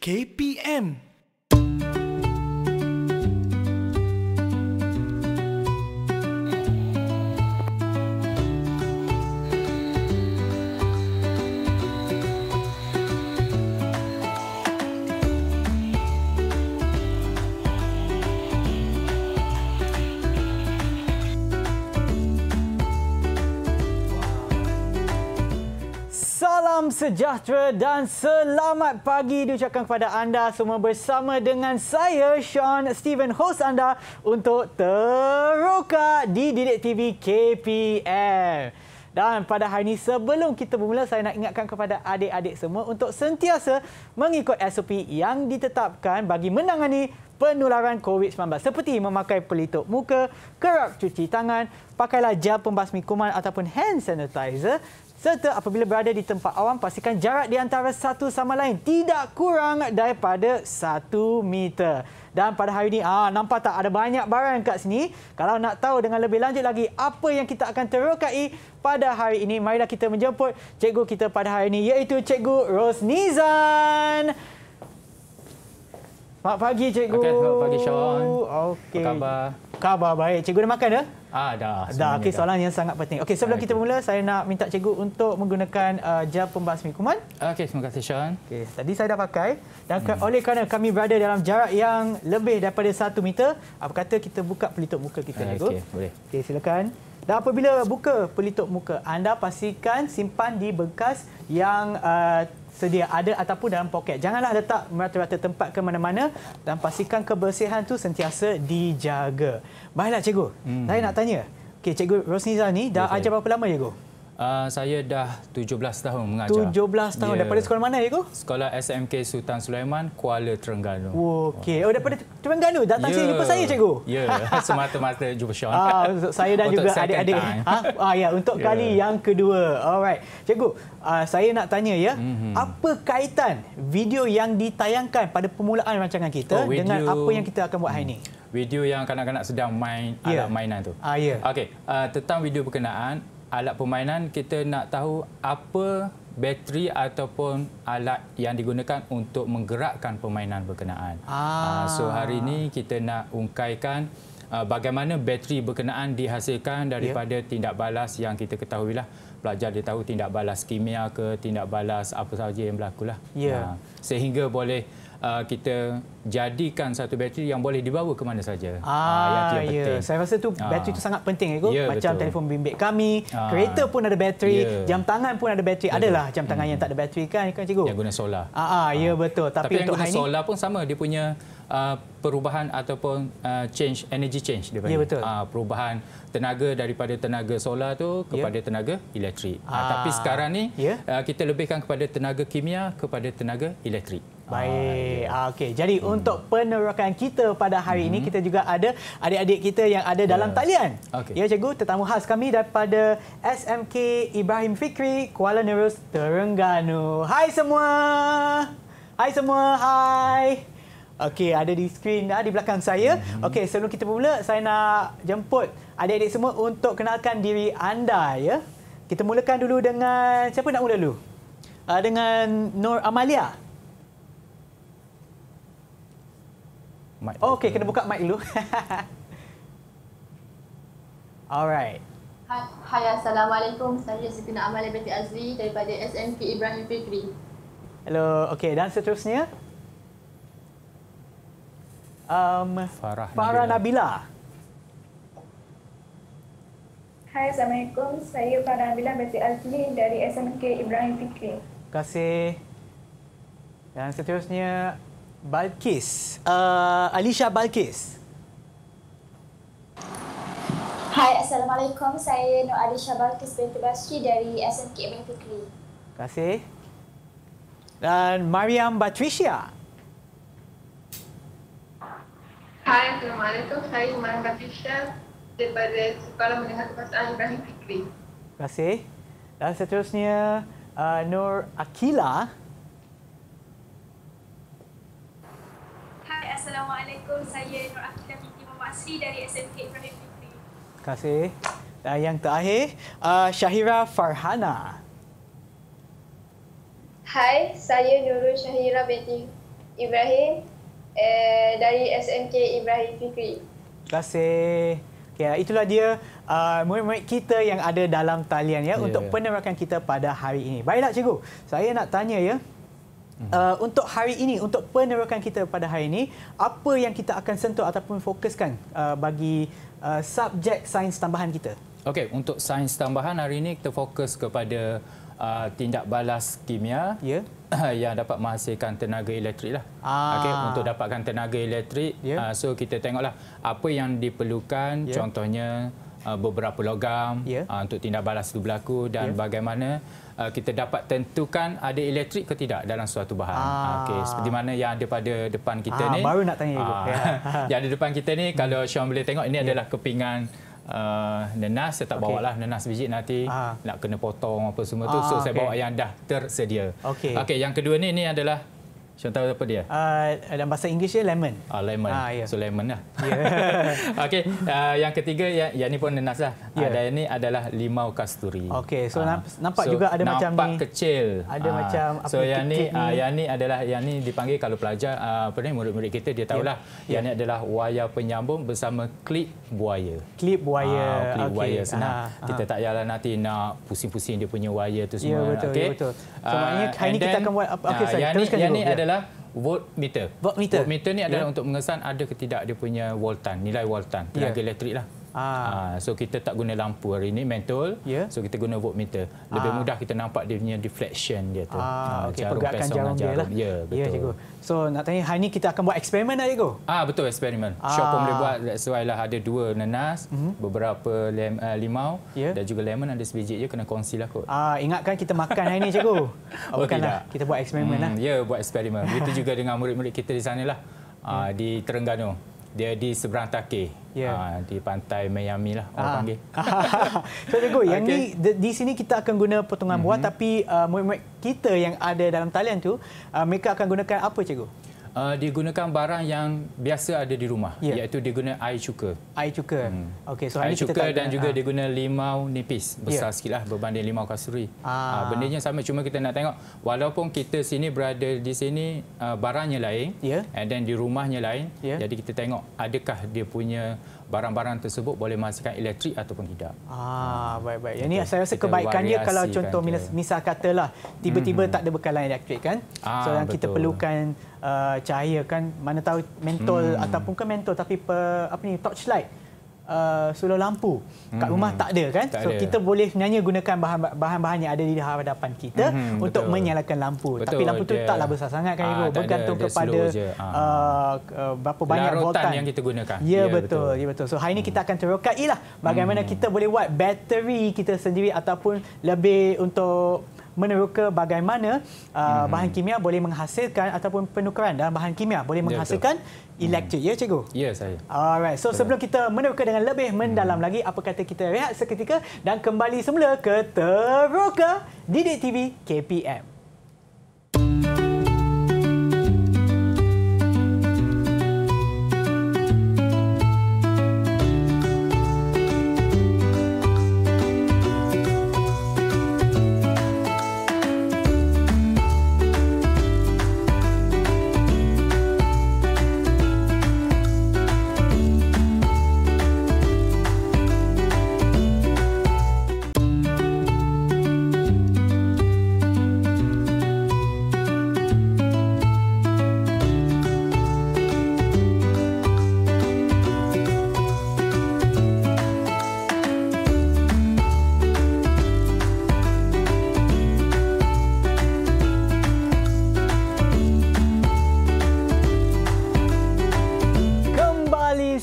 KPM sejahtera dan selamat pagi diucapkan kepada anda semua bersama dengan saya Sean Steven host anda untuk Teroka di Didik TV KPM. Dan pada hari ini sebelum kita bermula saya nak ingatkan kepada adik-adik semua untuk sentiasa mengikut SOP yang ditetapkan bagi menangani penularan COVID-19 seperti memakai pelitup muka, kerap cuci tangan, pakailah gel pembasmi kuman ataupun hand sanitizer serta apabila berada di tempat awam pastikan jarak di antara satu sama lain tidak kurang daripada satu meter. Dan pada hari ini, ah nampak tak ada banyak barang kat sini. Kalau nak tahu dengan lebih lanjut lagi apa yang kita akan terokai pada hari ini, marilah kita menjemput cikgu kita pada hari ini iaitu cikgu Rosnizan. Selamat pagi cikgu. Selamat pagi Sean. Okay. Apa khabar? Khabar baik. Cikgu dah makan dah? Ah dah. Dah. Okey, soalan dah. yang sangat penting. Okay sebelum okay. Ah, kita mula, saya nak minta cikgu untuk menggunakan uh, gel pembasmi kuman. Okey, terima kasih Sean. Okay. tadi saya dah pakai dan hmm. oleh kerana kami berada dalam jarak yang lebih daripada satu meter, apa kata kita buka pelitup muka kita dulu? Ah, okey, boleh. Okay silakan. Dan apabila buka pelitup muka, anda pastikan simpan di bekas yang uh, sedia ada ataupun dalam poket. Janganlah letak merata rata tempat ke mana-mana dan pastikan kebersihan tu sentiasa dijaga. Baiklah cikgu, hmm. saya nak tanya. Okey, cikgu Rosniza ni dah ya, ajar berapa lama cikgu? Uh, saya dah 17 tahun mengajar. 17 tahun yeah. daripada sekolah mana ya Goh? Sekolah SMK Sultan Sulaiman Kuala Terengganu. Oh, okey. Oh dari Terengganu datang yeah. sini jumpa saya cikgu. Ya, yeah. semata-mata jumpa Sean. Ah, uh, saya dan juga adik-adik. Ha? Ah ya, yeah. untuk yeah. kali yang kedua. Alright. Cikgu, uh, saya nak tanya ya. Mm-hmm. Apa kaitan video yang ditayangkan pada permulaan rancangan kita oh, video... dengan apa yang kita akan buat hari ini? Hmm. video yang kanak-kanak sedang main yeah. alat mainan tu. Ah ya. Yeah. Okey, uh, tentang video berkenaan alat permainan, kita nak tahu apa bateri ataupun alat yang digunakan untuk menggerakkan permainan berkenaan. Ah. ah so hari ini kita nak ungkaikan ah, bagaimana bateri berkenaan dihasilkan ya. daripada yeah. tindak balas yang kita ketahui lah. Pelajar dia tahu tindak balas kimia ke, tindak balas apa sahaja yang berlaku lah. Yeah. Ya. Sehingga boleh... Uh, kita jadikan satu bateri yang boleh dibawa ke mana saja. Ah, ah ya. Yeah. Saya rasa tu ah. bateri itu sangat penting. Ego. Yeah, Macam betul. telefon bimbit kami, Aa, ah. kereta pun ada bateri, yeah. jam tangan pun ada bateri. Adalah jam tangan hmm. yang tak ada bateri kan, kan cikgu? Yang guna solar. Ah, ah ya yeah, betul. Tapi, Tapi untuk yang guna solar ini... pun sama. Dia punya uh, perubahan ataupun uh, change energy change. Ya, yeah, betul. Uh, perubahan tenaga daripada tenaga solar tu ya. kepada yeah. tenaga elektrik. Ah, Tapi sekarang ni yeah. Uh, kita lebihkan kepada tenaga kimia kepada tenaga elektrik. Baik. Ah, ya. ah okay. Jadi hmm. untuk penerokan kita pada hari hmm. ini, kita juga ada adik-adik kita yang ada dalam talian. Okay. Ya, cikgu. Tetamu khas kami daripada SMK Ibrahim Fikri, Kuala Nerus, Terengganu. Hai semua. Hai semua. Hai. Okey, ada di skrin dah di belakang saya. Mm-hmm. Okey, sebelum kita mula, saya nak jemput adik-adik semua untuk kenalkan diri anda ya. Kita mulakan dulu dengan siapa nak mula dulu? Uh, dengan Nur Amalia. mic. Oh, okay, kena buka mic dulu. Alright. Hai, Assalamualaikum. Saya Sekina Amal Binti Azri daripada SMP Ibrahim Fikri. Hello. Okay, dan seterusnya. Um, Farah, Farah Nabila. Hai, Assalamualaikum. Saya Farah Nabila Binti Azri dari SMK Ibrahim Fikri. Terima kasih. Dan seterusnya, Balkis. Uh, Alicia Balkis. Hai, Assalamualaikum. Saya Nur Alisha Balkis binti Basri dari SMK Ibn Fikri. Terima kasih. Dan Mariam Batricia. Hai, Assalamualaikum. Saya Mariam Batricia daripada Sekolah Menengah Kebangsaan Ibrahim Fikri. Terima kasih. Dan seterusnya, uh, Nur Akila. Akilah. Assalamualaikum, saya Nur Akhila binti Muhammad Sri dari SMK Ibrahim Fikri. Terima kasih. Dan yang terakhir, uh, Syahira Farhana. Hai, saya Nurul Syahira binti Ibrahim eh, dari SMK Ibrahim Fikri. Terima kasih. Okay, ya, itulah dia uh, murid-murid kita yang ada dalam talian ya yeah. untuk ya. penerangan kita pada hari ini. Baiklah cikgu, saya nak tanya ya. Hmm. uh, untuk hari ini, untuk penerokan kita pada hari ini, apa yang kita akan sentuh ataupun fokuskan uh, bagi uh, subjek sains tambahan kita? Okey, untuk sains tambahan hari ini kita fokus kepada uh, tindak balas kimia yeah. yang dapat menghasilkan tenaga elektrik lah. Ah. Okey, untuk dapatkan tenaga elektrik, yeah. uh, so kita tengoklah apa yang diperlukan, yeah. contohnya uh, beberapa logam yeah. uh, untuk tindak balas itu berlaku dan yeah. bagaimana. Uh, kita dapat tentukan ada elektrik ke tidak dalam suatu bahan. Ah. ah. Okey, seperti mana yang ada pada depan kita ah, ni. Baru nak tanya ah. ibu. Ya. yang ada depan kita ni hmm. kalau Sean boleh tengok ini yeah. adalah kepingan Uh, nenas saya tak okay. bawa lah nenas biji nanti Aha. nak kena potong apa semua tu Aha, so okay. saya bawa yang dah tersedia okey okay, yang kedua ni ni adalah tahu apa dia? Uh, dalam bahasa Inggeris dia lemon. Ah, lemon. Ah, yeah. So lemon lah. Yeah. okay. Uh, yang ketiga yang, yang ni pun nenas lah. Yeah. Ada ini adalah limau kasturi. Okay. So uh, nampak so, juga ada nampak macam ni. Nampak kecil. Ada uh, macam apa so yang, ni, ni. Uh, yang ni adalah yang ni dipanggil kalau pelajar uh, apa ni murid-murid kita dia tahulah. Yeah. Yang yeah. ni ya. adalah wayar penyambung bersama klip buaya. Klip buaya. Uh, klip okay. buaya. Senang. Uh, uh. Kita tak yalah nanti nak pusing-pusing dia punya wayar tu ya, semua. Ya yeah, betul, okay. yeah, betul. So uh, maknanya hari ni kita akan buat apa? Okay, uh, sorry, yang ni ya. adalah ialah voltmeter. Voltmeter, voltmeter ni adalah yeah. untuk mengesan ada ketidak tidak dia punya voltan, nilai voltan, tenaga yeah. elektrik lah. Ah. Ah, so kita tak guna lampu hari ini mentol. Yeah. So kita guna voltmeter. Lebih ah. mudah kita nampak dia punya deflection dia tu. Ah, ah okay. jarum pergerakan jarum, jarum dia lah. Ya, yeah, betul. Yeah, so nak tanya hari ini kita akan buat eksperimen lah cikgu? Ah, betul eksperimen. Ah. pun boleh buat that's lah ada dua nenas, mm-hmm. beberapa lem, uh, limau yeah. dan juga lemon ada sebiji je kena kongsi lah kot. Ah, ingatkan kita makan hari ini cikgu. Oh, okay, lah. Kita buat eksperimen lah. hmm, lah. Ya, yeah, buat eksperimen. Itu juga dengan murid-murid kita di sanalah. Ah, di Terengganu dia di seberang Takeh. Yeah. Ya. Uh, di pantai Miami lah orang uh. panggil. so, Teguh, yang ni di, di sini kita akan guna potongan mm-hmm. buah tapi uh, murid-murid kita yang ada dalam talian tu, uh, mereka akan gunakan apa, Cikgu? uh, dia gunakan barang yang biasa ada di rumah yeah. iaitu dia guna air cuka. Air cuka. Hmm. Okey, so air cuka dan juga ha. Ah. dia guna limau nipis besar yeah. sikitlah berbanding limau kasturi. Ah uh, ah, benda sama cuma kita nak tengok walaupun kita sini berada di sini uh, barangnya lain yeah. and then di rumahnya lain yeah. jadi kita tengok adakah dia punya barang-barang tersebut boleh menghasilkan elektrik ataupun tidak. Ah, baik-baik. Ini saya rasa kebaikannya kalau kan contoh kan misal katalah tiba-tiba hmm. tak ada bekalan elektrik kan. Ah, so yang kita perlukan uh, cahaya kan mana tahu mentol hmm. ataupun ke mentol tapi per, apa ni torch light Uh, solar lampu kat mhm. rumah hmm. tak ada kan tak so ada. kita boleh sebenarnya gunakan bahan-bahan yang ada di hadapan kita hmm, untuk betul. menyalakan lampu betul, tapi lampu tu dia, taklah besar sangat kan ah, ibu bergantung ada, kepada ah. uh, uh, berapa banyak voltan yang kita gunakan ya, ya betul, betul ya betul so hari ini kita hmm. akan terokailah bagaimana hmm. kita boleh buat bateri kita sendiri ataupun lebih untuk meneroka bagaimana uh, hmm. bahan kimia boleh menghasilkan ataupun penukaran dalam bahan kimia boleh ya, menghasilkan ya, mhm. elektrik. Hmm. Ya, cikgu? Ya, saya. Alright. So, betul. sebelum kita meneroka dengan lebih mendalam hmm. lagi, apa kata kita rehat seketika dan kembali semula ke Teroka Didik TV KPM. Hmm.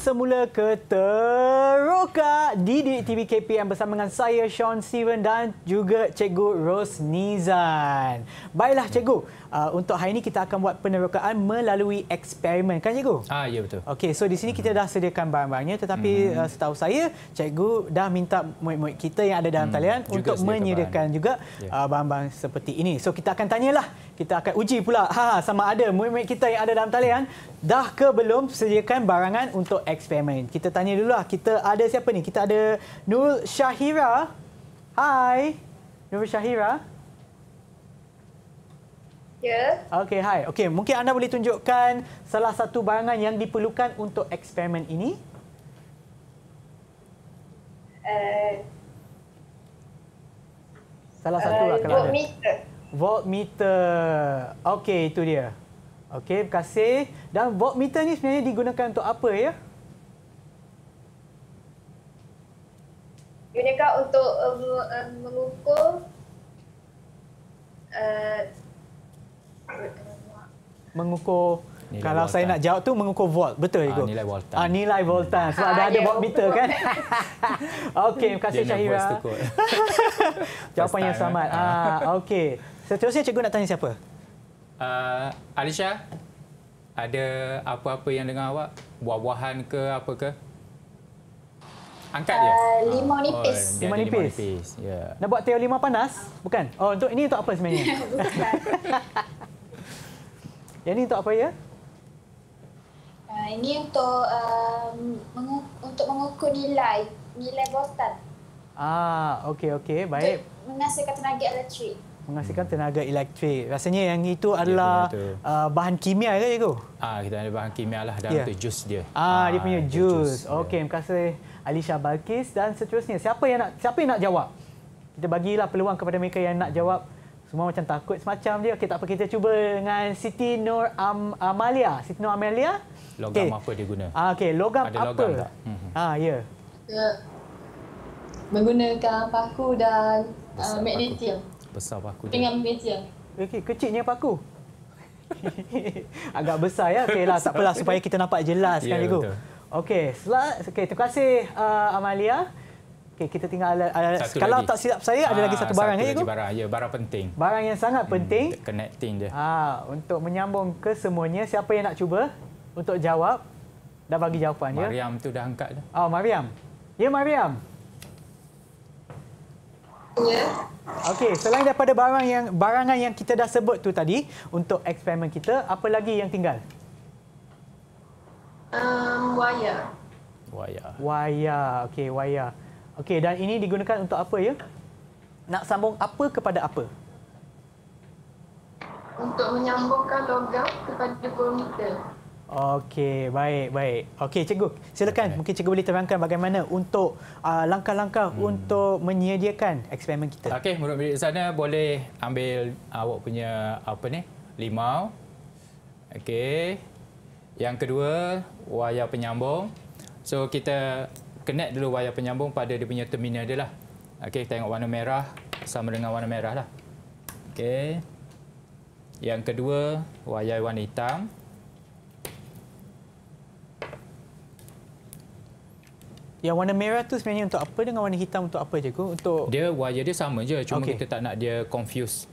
semula ke Teroka Didik TV KPM bersama dengan saya Sean Steven dan juga Cikgu Rose Nizan. Baiklah Cikgu, uh, untuk hari ini kita akan buat penerokaan melalui eksperimen kan Cikgu? Ah ya betul. Okey, so di sini kita dah sediakan barang-barangnya tetapi hmm. uh, setahu saya Cikgu dah minta murid-murid kita yang ada dalam mhm. talian hmm. untuk menyediakan bahan. juga barang-barang ya. uh, seperti ini. So kita akan tanyalah, kita akan uji pula ha, ha sama ada murid-murid kita yang ada dalam talian dah ke belum sediakan barangan untuk eksperimen? Kita tanya dulu lah. Kita ada siapa ni? Kita ada Nurul Shahira. Hai. Nurul Shahira. Ya. Yeah. Okey, hai. Okey, mungkin anda boleh tunjukkan salah satu barangan yang diperlukan untuk eksperimen ini? uh... Salah satu lah eh, kalau ada. Voltmeter. Voltmeter. Okey, itu dia. Okey, terima kasih. Dan voltmeter ni sebenarnya digunakan untuk apa ya? Gunakan untuk um, um, mengukur uh, mengukur nilai kalau voltan. saya nak jawab tu mengukur volt. Betul ya, Ah nilai voltan. Ah nilai voltan. Hmm. Sebab ha, ada ada volt ya, meter kan? okey, terima kasih Syahira. Jawapan yang selamat. Ah, okey. Seterusnya cikgu nak tanya siapa? uh, Alisha ada apa-apa yang dengar awak buah-buahan ke apa ke angkat uh, je limau nipis oh, lima nipis, limau nipis. Yeah. nak buat teh limau panas bukan oh untuk ini untuk apa sebenarnya bukan Ya ni untuk apa ya uh, ini untuk um, untuk mengukur nilai nilai botan. Ah, okey okey, baik. Menghasilkan tenaga elektrik menghasilkan hmm. tenaga elektrik. Rasanya yang itu adalah ya, uh, bahan kimia ke cikgu? Ah kita ada bahan kimia lah dalam ya. tu jus dia. Ah, ah dia punya jus. Okey, ya. terima kasih Alisha Balkis dan seterusnya. Siapa yang nak siapa yang nak jawab? Kita bagilah peluang kepada mereka yang nak jawab. Semua macam takut semacam dia. Okey, tak apa kita cuba dengan Siti Nur Am Amalia. Siti Nur Amalia. Logam okay. apa dia guna? Ah okey, logam ada apa? Logam mhm. Ah ya. Menggunakan paku dan uh, ah, magnetium besar paku dia. Pinggang meja. Okey, kecilnya paku. Agak besar ya. Okeylah, tak apalah supaya kita nampak jelas kan yeah, ya, Okey, selat. Okey, terima kasih uh, Amalia. Okey, kita tinggal alat, alat. kalau lagi. tak silap saya ada ha, lagi satu ah, barang satu ya, lagi ya, barang. ya, barang penting. Barang yang sangat hmm, penting. Hmm, connecting dia. Ha, untuk menyambung ke semuanya, siapa yang nak cuba untuk jawab? Dah bagi jawapan Mariam ya. Mariam tu dah angkat dah. Oh, Mariam. Ya, Mariam. Ya. Okey, selain daripada barang yang barangan yang kita dah sebut tu tadi untuk eksperimen kita, apa lagi yang tinggal? Um, wayar. Wayar. Wayar. Okey, wayar. Okey, dan ini digunakan untuk apa ya? Nak sambung apa kepada apa? Untuk menyambungkan logam kepada komputer. Okey, baik, baik. Okey, cikgu, silakan. Mungkin cikgu boleh terangkan bagaimana untuk uh, langkah-langkah hmm. untuk menyediakan eksperimen kita. Okey, menurut bilik sana boleh ambil uh, awak punya apa ni? Limau. Okey. Yang kedua, wayar penyambung. So kita connect dulu wayar penyambung pada dia punya terminal dia lah. Okey, tengok warna merah sama dengan warna merah lah. Okey. Yang kedua, wayar warna hitam. Yang warna merah tu sebenarnya untuk apa dengan warna hitam untuk apa cikgu? Untuk Dia wajah dia sama je cuma okay. kita tak nak dia confuse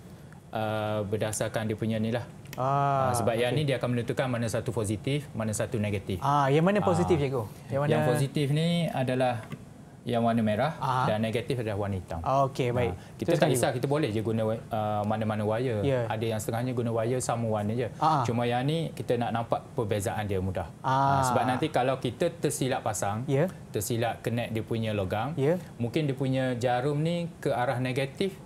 uh, berdasarkan dia punya nilah. Ah, ha, sebab okay. yang ni dia akan menentukan mana satu positif, mana satu negatif. Ah, yang mana ah, positif je, ko? Yang mana Yang positif ni adalah yang warna merah Aha. dan negatif adalah warna hitam. Ah, okey, baik. Ha. Kita Terus tak kisah, kita boleh je guna ah, mana-mana uh, wire. Yeah. Ada yang setengahnya guna wire sama warna je. Aha. Cuma yang ni kita nak nampak perbezaan dia mudah. Ha, sebab nanti kalau kita tersilap pasang, yeah. tersilap connect dia punya logam, yeah. mungkin dia punya jarum ni ke arah negatif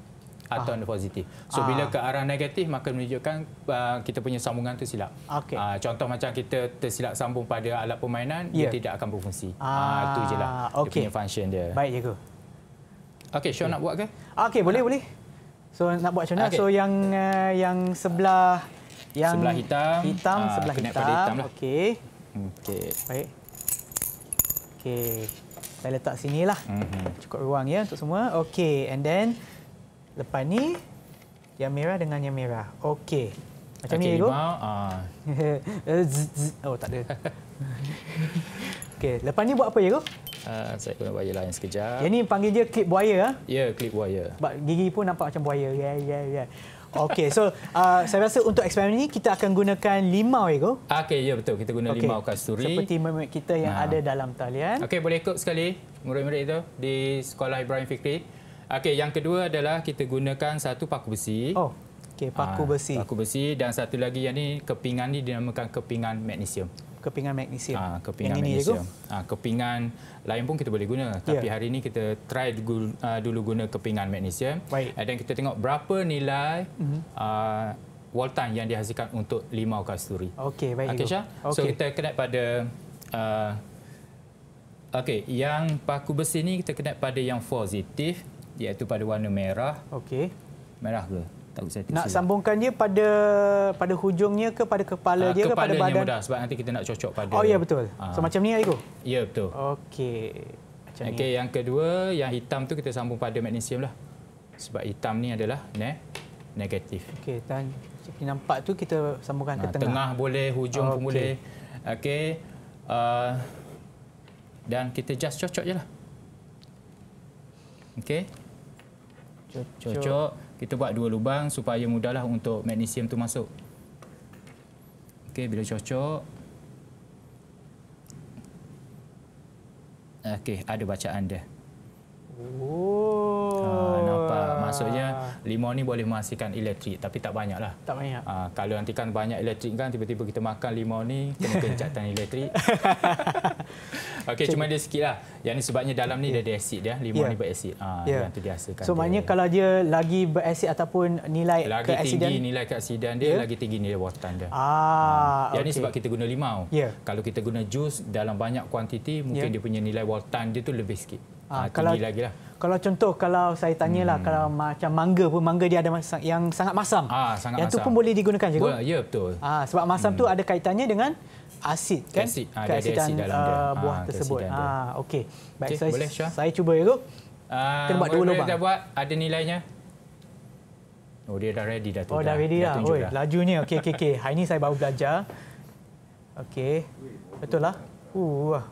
atau ah. positif. So bila ah. ke arah negatif maka menunjukkan uh, kita punya sambungan tu silap. Okay. Uh, ah, contoh macam kita tersilap sambung pada alat permainan yeah. dia ya. tidak akan berfungsi. Ah uh, tu jelah okay. dia punya function dia. Baik jugak. Okey, Sean okay. Ya. nak buat ke? Okey, boleh boleh. So nak buat Sean. Okay. So yang uh, yang sebelah yang sebelah hitam hitam uh, sebelah hitam. hitam lah. Okey. Okey. Baik. Okey. Saya letak sinilah. Mm -hmm. Cukup ruang ya untuk semua. Okey, and then Lepas ni yang merah dengan yang merah. Okey. Macam okay, ni dulu. Uh. oh tak ada. Okey, lepas ni buat apa ya tu? Uh, ah, saya kena bayar lain sekejap. Yang ni panggil dia clip buaya ah. Ya, yeah, clip buaya. Sebab gigi pun nampak macam buaya. Ya, yeah, ya, yeah, ya. Yeah. Okey, so uh, saya rasa untuk eksperimen ini kita akan gunakan limau ego. Okey, ya betul. Kita guna okay. limau kasturi. Seperti mermaid kita yang nah. ada dalam talian. Okey, boleh ikut sekali murid-murid itu di Sekolah Ibrahim Fikri. Okey, yang kedua adalah kita gunakan satu paku besi. Oh. Okey, paku ha, besi. Paku besi dan satu lagi yang ni kepingan ni dinamakan kepingan magnesium. Kepingan magnesium. Ha, kepingan yang magnesium. Ini, ha, ah, kepingan lain pun kita boleh guna. Ya. Tapi yeah. hari ini kita try dulu guna kepingan magnesium. Baik. Dan kita tengok berapa nilai mm-hmm. uh, voltan yang dihasilkan untuk limau kasturi. Okey, baik. Okey, Syah. Okay. So, kita kena pada... Uh, Okey, yang paku besi ni kita kena pada yang positif iaitu pada warna merah. Okey. Merah ke? Tak usah tersilap. Nak sambungkan dia pada pada hujungnya ke pada kepala ah, dia ke pada badan? Mudah, sebab nanti kita nak cocok pada. Oh ya betul. Aa. Ah. So macam ni Aiko? Ya betul. Okey. Macam okay, ni. Okey yang kedua yang hitam tu kita sambung pada magnesium lah. Sebab hitam ni adalah ne negatif. Okey dan nampak tu kita sambungkan nah, ke ah, tengah. Tengah boleh, hujung oh, pun boleh. Okey. Uh, dan kita just cocok je lah. Okey cocok. cocok. Kita buat dua lubang supaya mudahlah untuk magnesium tu masuk. Okey, bila cocok. Okey, ada bacaan dia. Oh. Ha, nampak. Maksudnya limau ni boleh menghasilkan elektrik tapi tak banyaklah. Tak banyak. Ha, kalau nanti kan banyak elektrik kan tiba-tiba kita makan limau ni kena kencatan elektrik. Okey, cuma dia sikit lah. Yang ni sebabnya dalam ni yeah. dia ada asid dia. Limau yeah. ni berasid. Ha, yeah. Ya. Yang tu dihasilkan. So, dia. kalau dia lagi berasid ataupun nilai lagi keasidan. Ya. Lagi tinggi nilai keasidan dia, yeah. lagi tinggi nilai watan dia. Ah, ha. Yang okay. ni sebab kita guna limau. Yeah. Kalau kita guna jus dalam banyak kuantiti, mungkin yeah. dia punya nilai watan dia tu lebih sikit. Ha, ha, kalau, lagi lah. kalau contoh kalau saya tanya lah, hmm. kalau macam mangga pun mangga dia ada masam, yang sangat masam. Ah ha, sangat yang masam. Yang tu pun boleh digunakan juga. Ya, ya betul. Ah ha, sebab masam hmm. tu ada kaitannya dengan asid kan asid ha, dia asid dalam dia. Ah, buah ha, tersebut ha okay. baik okay, saya boleh, saya cuba ya tu uh, kita buat dua lubang dah buat ada nilainya oh dia dah ready dah tu oh dah, ready dah, dah. oi lajunya Okay, okay, okay. hari ni saya baru belajar Okay, betul lah uh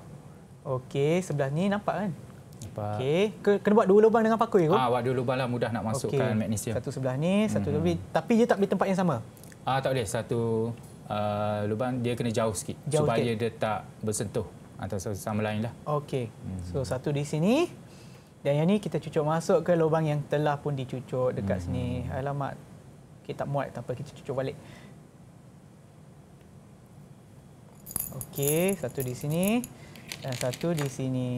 okey sebelah ni nampak kan nampak okey kena buat dua lubang dengan pakui tu? ha, buat dua lubang lah mudah nak masukkan okay. magnesium satu sebelah ni satu mm-hmm. lebih tapi dia tak boleh tempat yang sama ah tak boleh satu uh, lubang dia kena jauh sikit jauh supaya sikit. dia tak bersentuh antara sama lain lah. Okey. Hmm. So satu di sini dan yang ni kita cucuk masuk ke lubang yang telah pun dicucuk dekat hmm. sini. Alamat. Kita okay, muat tak apa kita cucuk balik. Okey, satu di sini dan satu di sini.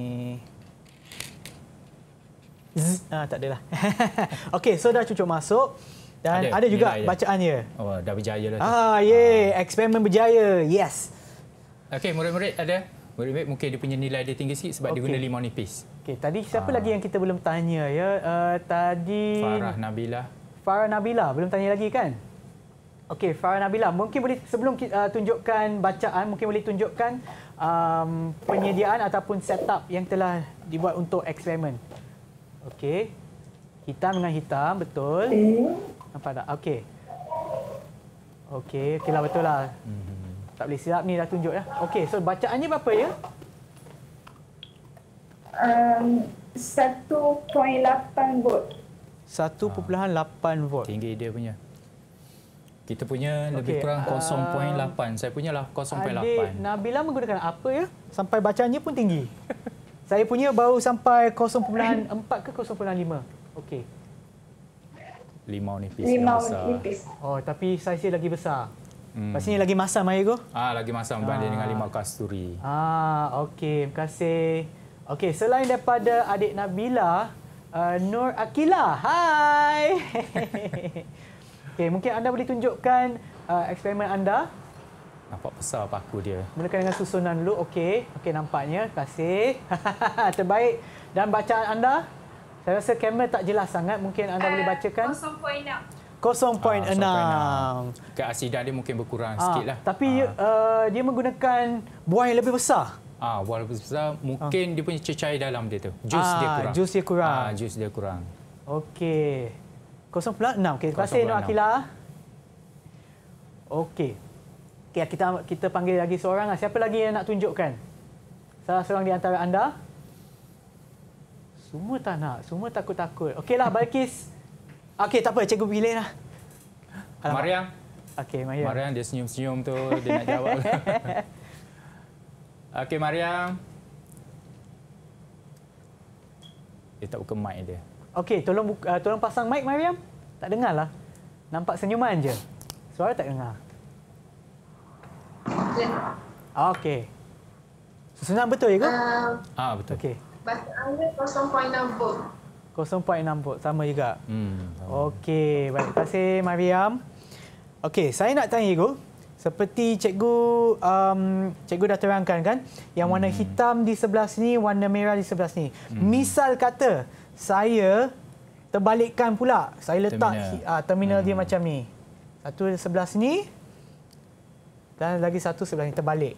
Ah tak adalah. Okey, so dah cucuk masuk. Dan ada, ada juga bacaannya. Oh, dah berjaya lah Ah, ye, ah. eksperimen berjaya. Yes. Okey, murid-murid ada? Murid-murid mungkin dia punya nilai dia tinggi sikit sebab okay. dia guna limau nipis. Okey, tadi siapa ah. lagi yang kita belum tanya ya? Uh, tadi Farah Nabila. Farah Nabila belum tanya lagi kan? Okey, Farah Nabila, mungkin boleh sebelum kita uh, eh, tunjukkan bacaan, mungkin boleh tunjukkan um, penyediaan ataupun setup yang telah dibuat untuk eksperimen. Okey. Hitam dengan hitam, betul. Hmm. Nampak tak? Okey. Okey, okay lah betul lah. Mm-hmm. Tak boleh silap ni dah tunjuk ya. Okey, so bacaannya berapa ya? Um, 1.8 volt. 1.8 ah. volt. Tinggi dia punya. Kita punya lebih okay. kurang 0.8. Uh, ah, Saya punya lah 0.8. Adik Nabila menggunakan apa ya? Sampai bacaannya pun tinggi. Saya punya baru sampai 0.4 ke 0.5. Okey limau nipis limau nipis. Oh, tapi saiznya lagi besar. Hmm. Pasti lagi masam mai go. Ah, lagi masam berbanding ah. dengan limau kasturi. Ah, okey, terima kasih. Okey, selain daripada adik Nabila, uh, Nur Akila. Hai. okey, mungkin anda boleh tunjukkan uh, eksperimen anda. Nampak besar paku dia. Mulakan dengan susunan dulu. Okey. Okey nampaknya. Terima kasih. Terbaik. Dan bacaan anda? Saya rasa kamera tak jelas sangat. Mungkin anda uh, boleh eh, bacakan. 0.6. 0.6. Uh, Ke asidah dia mungkin berkurang uh, lah. Tapi uh. Uh, dia menggunakan buah yang lebih besar. Ah, buah lebih besar mungkin uh. dia punya cecai dalam dia tu. Jus uh, dia kurang. jus dia kurang. Ah, jus dia kurang. Okey. 0.6. Okey, terima kasih Nur Akila. Okey. Okay, kita kita panggil lagi seorang. Lah. Siapa lagi yang nak tunjukkan? Salah seorang di antara anda. Semua tak nak. Semua takut-takut. Okeylah, Balkis. Okey, tak apa. Cikgu pilih lah. Mariam. Okey, Mariam. Mariam, dia senyum-senyum tu. Dia nak jawab. Okey, Mariam. Dia tak buka mic dia. Okey, tolong buka, uh, tolong pasang mic, Mariam. Tak dengar lah. Nampak senyuman je. Suara tak dengar. Ya. Okey. Okay. Susunan betul ya ke? Uh, betul. Okey. Bahasa Anda 0.6 volt. 0.6 sama juga. Hmm. Okey, baik. Terima kasih Mariam. Okey, saya nak tanya cikgu, seperti cikgu um, cikgu dah terangkan kan, yang warna hmm. hitam di sebelah sini, warna merah di sebelah sini. Hmm. Misal kata saya terbalikkan pula, saya letak terminal, uh, terminal hmm. dia macam ni. Satu di sebelah sini dan lagi satu sebelah ini terbalik.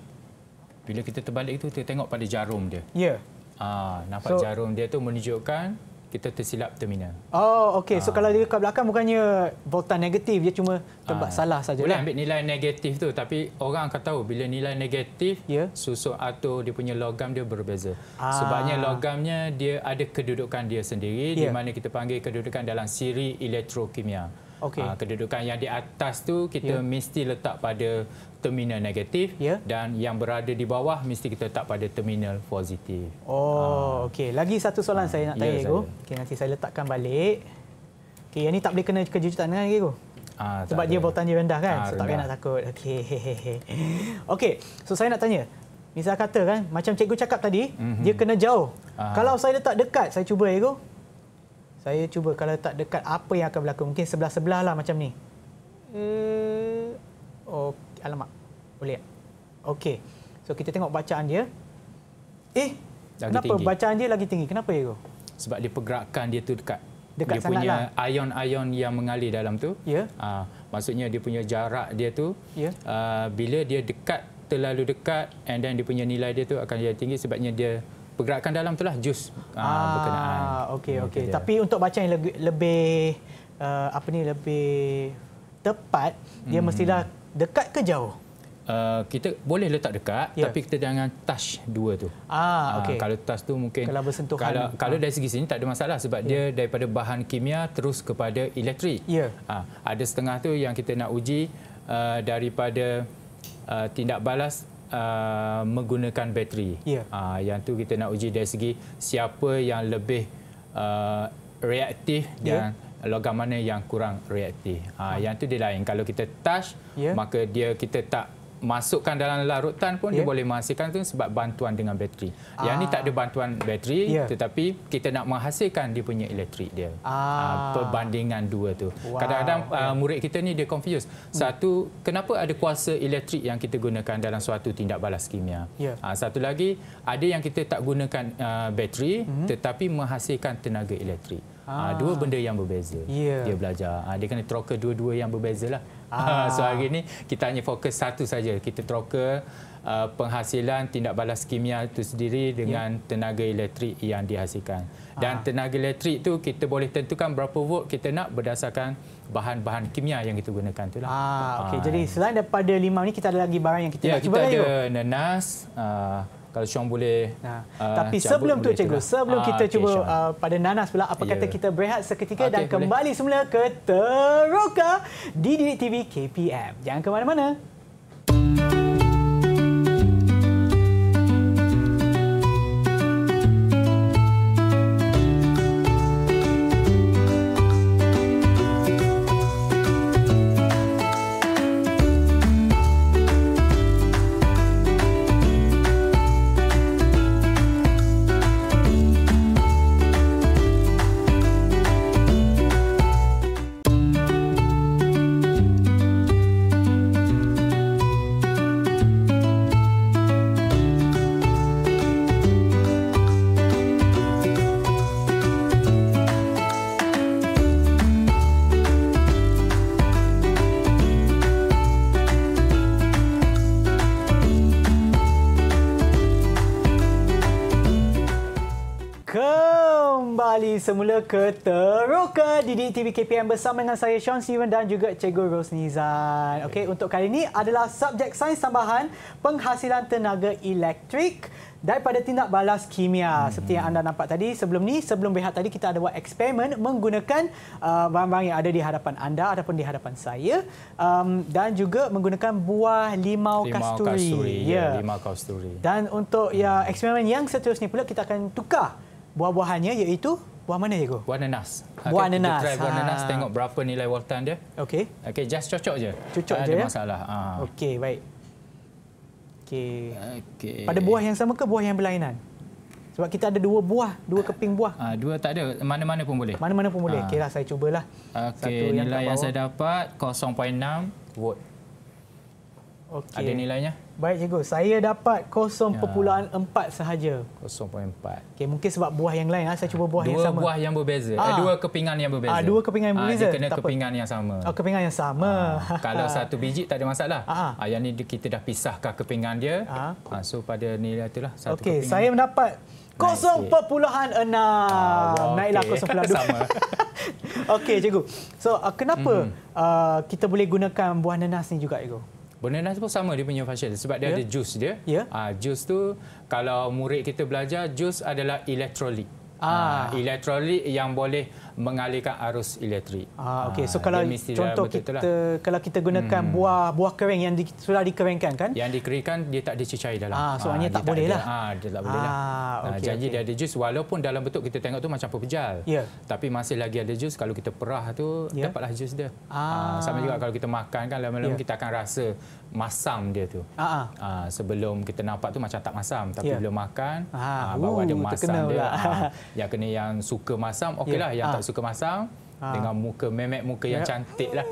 Bila kita terbalik itu kita tengok pada jarum dia. Ya. Yeah. Ah, nampak so, jarum dia tu menunjukkan kita tersilap terminal. Oh, okey. So ah. kalau dia dekat belakang bukannya volta negatif, dia cuma tempat ah. salah saja. Boleh kan? ambil nilai negatif tu, tapi orang akan tahu bila nilai negatif, yeah. susuk atau dia punya logam dia berbeza. Ah. Sebabnya logamnya dia ada kedudukan dia sendiri yeah. di ya. mana kita panggil kedudukan dalam siri elektrokimia. Okay. Ah, kedudukan yang di atas tu kita yeah. mesti letak pada terminal negatif yeah. dan yang berada di bawah mesti kita letak pada terminal positif. Oh, uh. okey. Lagi satu soalan uh. saya nak ya, tanya, yeah, Go. Okey, nanti saya letakkan balik. Okey, yang ni tak boleh kena ke cuci tangan lagi, Go. Sebab dia botan dia rendah kan? Ah, so, tak payah nak takut. Okey. Okey, so saya nak tanya. Misal kata kan, macam cikgu cakap tadi, mm-hmm. dia kena jauh. Ah. Kalau saya letak dekat, saya cuba, Go. Saya cuba kalau letak dekat, apa yang akan berlaku? Mungkin sebelah-sebelah lah macam ni. Hmm. Okey. Alamak. Boleh. Okey. So kita tengok bacaan dia. Eh, lagi kenapa tinggi. bacaan dia lagi tinggi? Kenapa ya, Sebab dia pergerakan dia tu dekat dekat dia punya ion-ion lah. yang mengalir dalam tu. Ya. Yeah. Uh, maksudnya dia punya jarak dia tu yeah. Ya. uh, bila dia dekat terlalu dekat and then dia punya nilai dia tu akan jadi tinggi sebabnya dia pergerakan dalam itulah jus ah, ah, berkenaan. okey hmm, okey. Tapi untuk bacaan yang lebih, lebih ah, uh, apa ni lebih tepat dia mm-hmm. mestilah dekat ke jauh? Uh, kita boleh letak dekat yeah. tapi kita jangan touch dua tu. Ah, ah okey. Uh, kalau touch tu mungkin kalau bersentuhan kalau, kalau ah. dari segi sini tak ada masalah sebab yeah. dia ya. daripada bahan kimia terus kepada elektrik. Yeah. Ya. Uh, ada setengah tu yang kita nak uji uh, daripada uh, tindak balas uh, menggunakan bateri. Yeah. Ya. Uh, yang tu kita nak uji dari segi siapa yang lebih uh, reaktif dan logam mana yang kurang reaktif. Ha, ha. Yang itu dia lain. Kalau kita touch, yeah. maka dia kita tak masukkan dalam larutan pun yeah. dia ya. boleh menghasilkan tu sebab bantuan dengan bateri. Ah. Yang ni tak ah. ada bantuan bateri yeah. tetapi kita nak menghasilkan dia punya elektrik dia. Ah. Ha, perbandingan dua tu. Kadang-kadang wow. uh, ya. murid kita ni dia confused. Satu, hmm. kenapa ada kuasa elektrik yang kita gunakan dalam suatu tindak balas kimia? Yeah. Ya. Ha, satu lagi, ada yang kita tak gunakan uh, bateri hmm. tetapi menghasilkan tenaga elektrik. Ha, dua benda yang berbeza yeah. dia belajar. Ah dia kena troka dua-dua yang berbeza lah. Ah, ah. So hari ini kita hanya fokus satu saja. Kita troka uh, penghasilan tindak balas kimia itu sendiri ya. dengan yeah. tenaga elektrik yang dihasilkan. Dan tenaga elektrik tu kita boleh tentukan berapa volt kita nak berdasarkan bahan-bahan kimia yang kita gunakan tu lah. Ah, okay. Jadi selain daripada limau ni kita ada lagi barang yang kita yeah, nak. Kita ada nanas. uh, kalau Syong boleh. Nah. Uh, Tapi sebelum tu cikgu, itulah. sebelum ah, kita okay, cuba uh, pada nanas sebelah apa yeah. kata kita berehat seketika okay, dan boleh. kembali semula ke Teroka di Didik TV KPM. Jangan ke mana-mana. semula ke teroka di TV KPM bersama dengan saya Sean Steven dan juga Cikgu Rosnizan. Nizan. Okey, untuk kali ini adalah subjek sains tambahan penghasilan tenaga elektrik daripada tindak balas kimia. Hmm. Seperti yang anda nampak tadi, sebelum ni, sebelum berehat tadi kita ada buat eksperimen menggunakan uh, barang-barang uh, yang ada di hadapan anda ataupun di hadapan saya um, dan juga menggunakan buah limau, limau kasturi. kasturi. Ya, yeah. limau kasturi. Dan untuk hmm. ya eksperimen yang seterusnya pula kita akan tukar buah-buahannya iaitu Buah mana Cikgu? Buah nanas. Buah okay, nanas. Try buah nanas, ah. tengok berapa nilai voltan dia. Okey. Okey, just cocok je. Cocok tak je. Tak eh? ada masalah. Ya? Ha. Okey, baik. Okey. Okay. Pada buah yang sama ke buah yang berlainan? Sebab kita ada dua buah, dua keping buah. Ha, dua tak ada, mana-mana pun boleh. Mana-mana pun boleh. Ha. Okeylah, saya cubalah. Okey, nilai yang, yang saya dapat 0.6 volt. Okey. Ada nilainya? Okey. Baik cikgu, saya dapat 0.4 ya. sahaja. 0.4. Okey, mungkin sebab buah yang lain. Lah. Saya cuba buah dua yang sama. Dua buah yang berbeza. Eh, ah, Eh, dua kepingan yang berbeza. Ah, dua kepingan yang ah, berbeza. Ah, dia kena tak kepingan apa. yang sama. Oh, kepingan yang sama. Ha. Kalau satu biji tak ada masalah. Ah, Ha, yang ini kita dah pisahkan kepingan dia. Ha. Ha, so pada nilai itulah satu okay, kepingan. Saya mendapat 0.6. Naiklah 0.2. Sama. Okey, cikgu. So, kenapa mm-hmm. uh, kita boleh gunakan buah nanas ni juga, cikgu? Bananas pun sama dia punya function sebab dia yeah. ada jus dia. Yeah. Ya. Ha, jus tu kalau murid kita belajar jus adalah elektrolit. Ah, ha, ah, elektrolit yang boleh mengalirkan arus elektrik. Ah okay. So ah, kalau contoh kita lah. kalau kita gunakan hmm. buah buah kering yang di, sudah dikeringkan kan? Yang dikeringkan dia tak dicecai dalam. Ah so maknanya ah, tak, tak boleh lah. Ah dia tak boleh lah. ah, lah. Okay, ah janji okay. dia ada jus walaupun dalam bentuk kita tengok tu macam pepejal. Yeah. Tapi masih lagi ada jus kalau kita perah tu yeah. dapatlah jus dia. Ah. ah sama juga kalau kita makan kan lama-lama yeah. kita akan rasa masam dia tu. Ah, ah, ah. sebelum kita nampak tu macam tak masam tapi yeah. belum makan ah, ah bawa dia uh, masam dia. Lah. Ah, yang kena yang suka masam okeylah yeah. yang tak ah, Syah suka masang ha. dengan muka memek muka yang ya. cantik lah.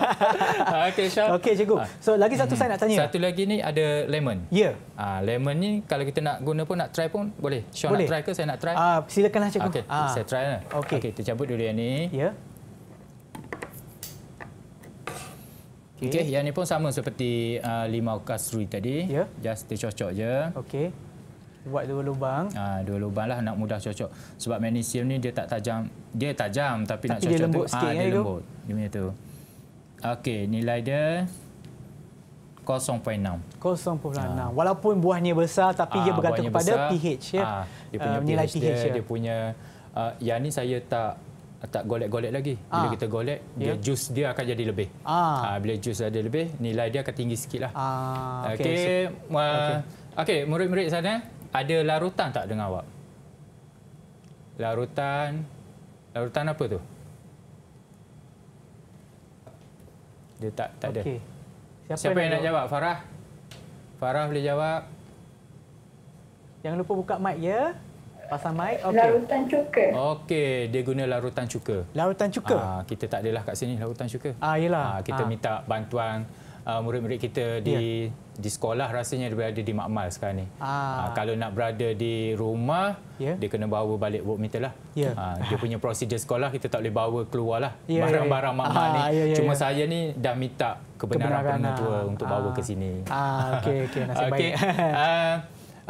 Okey Syah. Okey cikgu. Ha. So lagi satu hmm. saya nak tanya. Satu lagi ni ada lemon. Ya. Yeah. Ha, ah lemon ni kalau kita nak guna pun nak try pun boleh. Syah boleh. nak try ke saya nak try? Ah silakanlah cikgu. Okey, ah. saya try lah. Okey, okay, kita cabut dulu yang ni. Ya. Yeah. Okey, okay, yang ni pun sama seperti uh, limau kasturi tadi. Yeah. Just dicocok je. Okey buat dua lubang. Ah dua lubang lah nak mudah cocok. Sebab magnesium ni dia tak tajam. Dia tajam tapi, tapi nak cocok tu. Ah, dia lembut tu, sikit. Ah, dia itu. lembut. Dia punya tu. Okey, nilai dia 0.6. 0.6. Ah. Walaupun buahnya besar tapi ah, dia bergantung kepada besar. pH ya. Ah, dia punya uh, nilai pH dia, dia. dia punya uh, yang ni saya tak tak golek-golek lagi. Bila ah. kita golek, dia yeah. jus dia akan jadi lebih. Ah. ah bila jus ada lebih, nilai dia akan tinggi sikitlah. Ah, okey. Okey, okay. okay, murid-murid sana ada larutan tak dengan awak? Larutan. Larutan apa tu? Dia tak tak ada. Okay. Siapa, Siapa yang, yang nak jawab? Farah. Farah boleh jawab. Jangan lupa buka mic ya. Pasang mic. Okay. Larutan cuka. Okey, dia guna larutan cuka. Larutan cuka? Ah, kita tak adalah kat sini larutan cuka. Ah, yalah. Ah, kita ah. minta bantuan uh, murid-murid kita di yeah. di sekolah rasanya dia berada di makmal sekarang ni. Ah. Uh, kalau nak berada di rumah, yeah. dia kena bawa balik workmeter lah. Yeah. Ya. Uh, dia punya prosedur sekolah kita tak boleh bawa keluar lah ya, ya, barang-barang yeah, yeah. makmal ah, ni. Yeah, yeah, Cuma yeah. saya ni dah minta kebenaran, kebenaran penuh tua ah. untuk ah. bawa ke ah. sini. Ah, okay, okay, nasib okay. baik.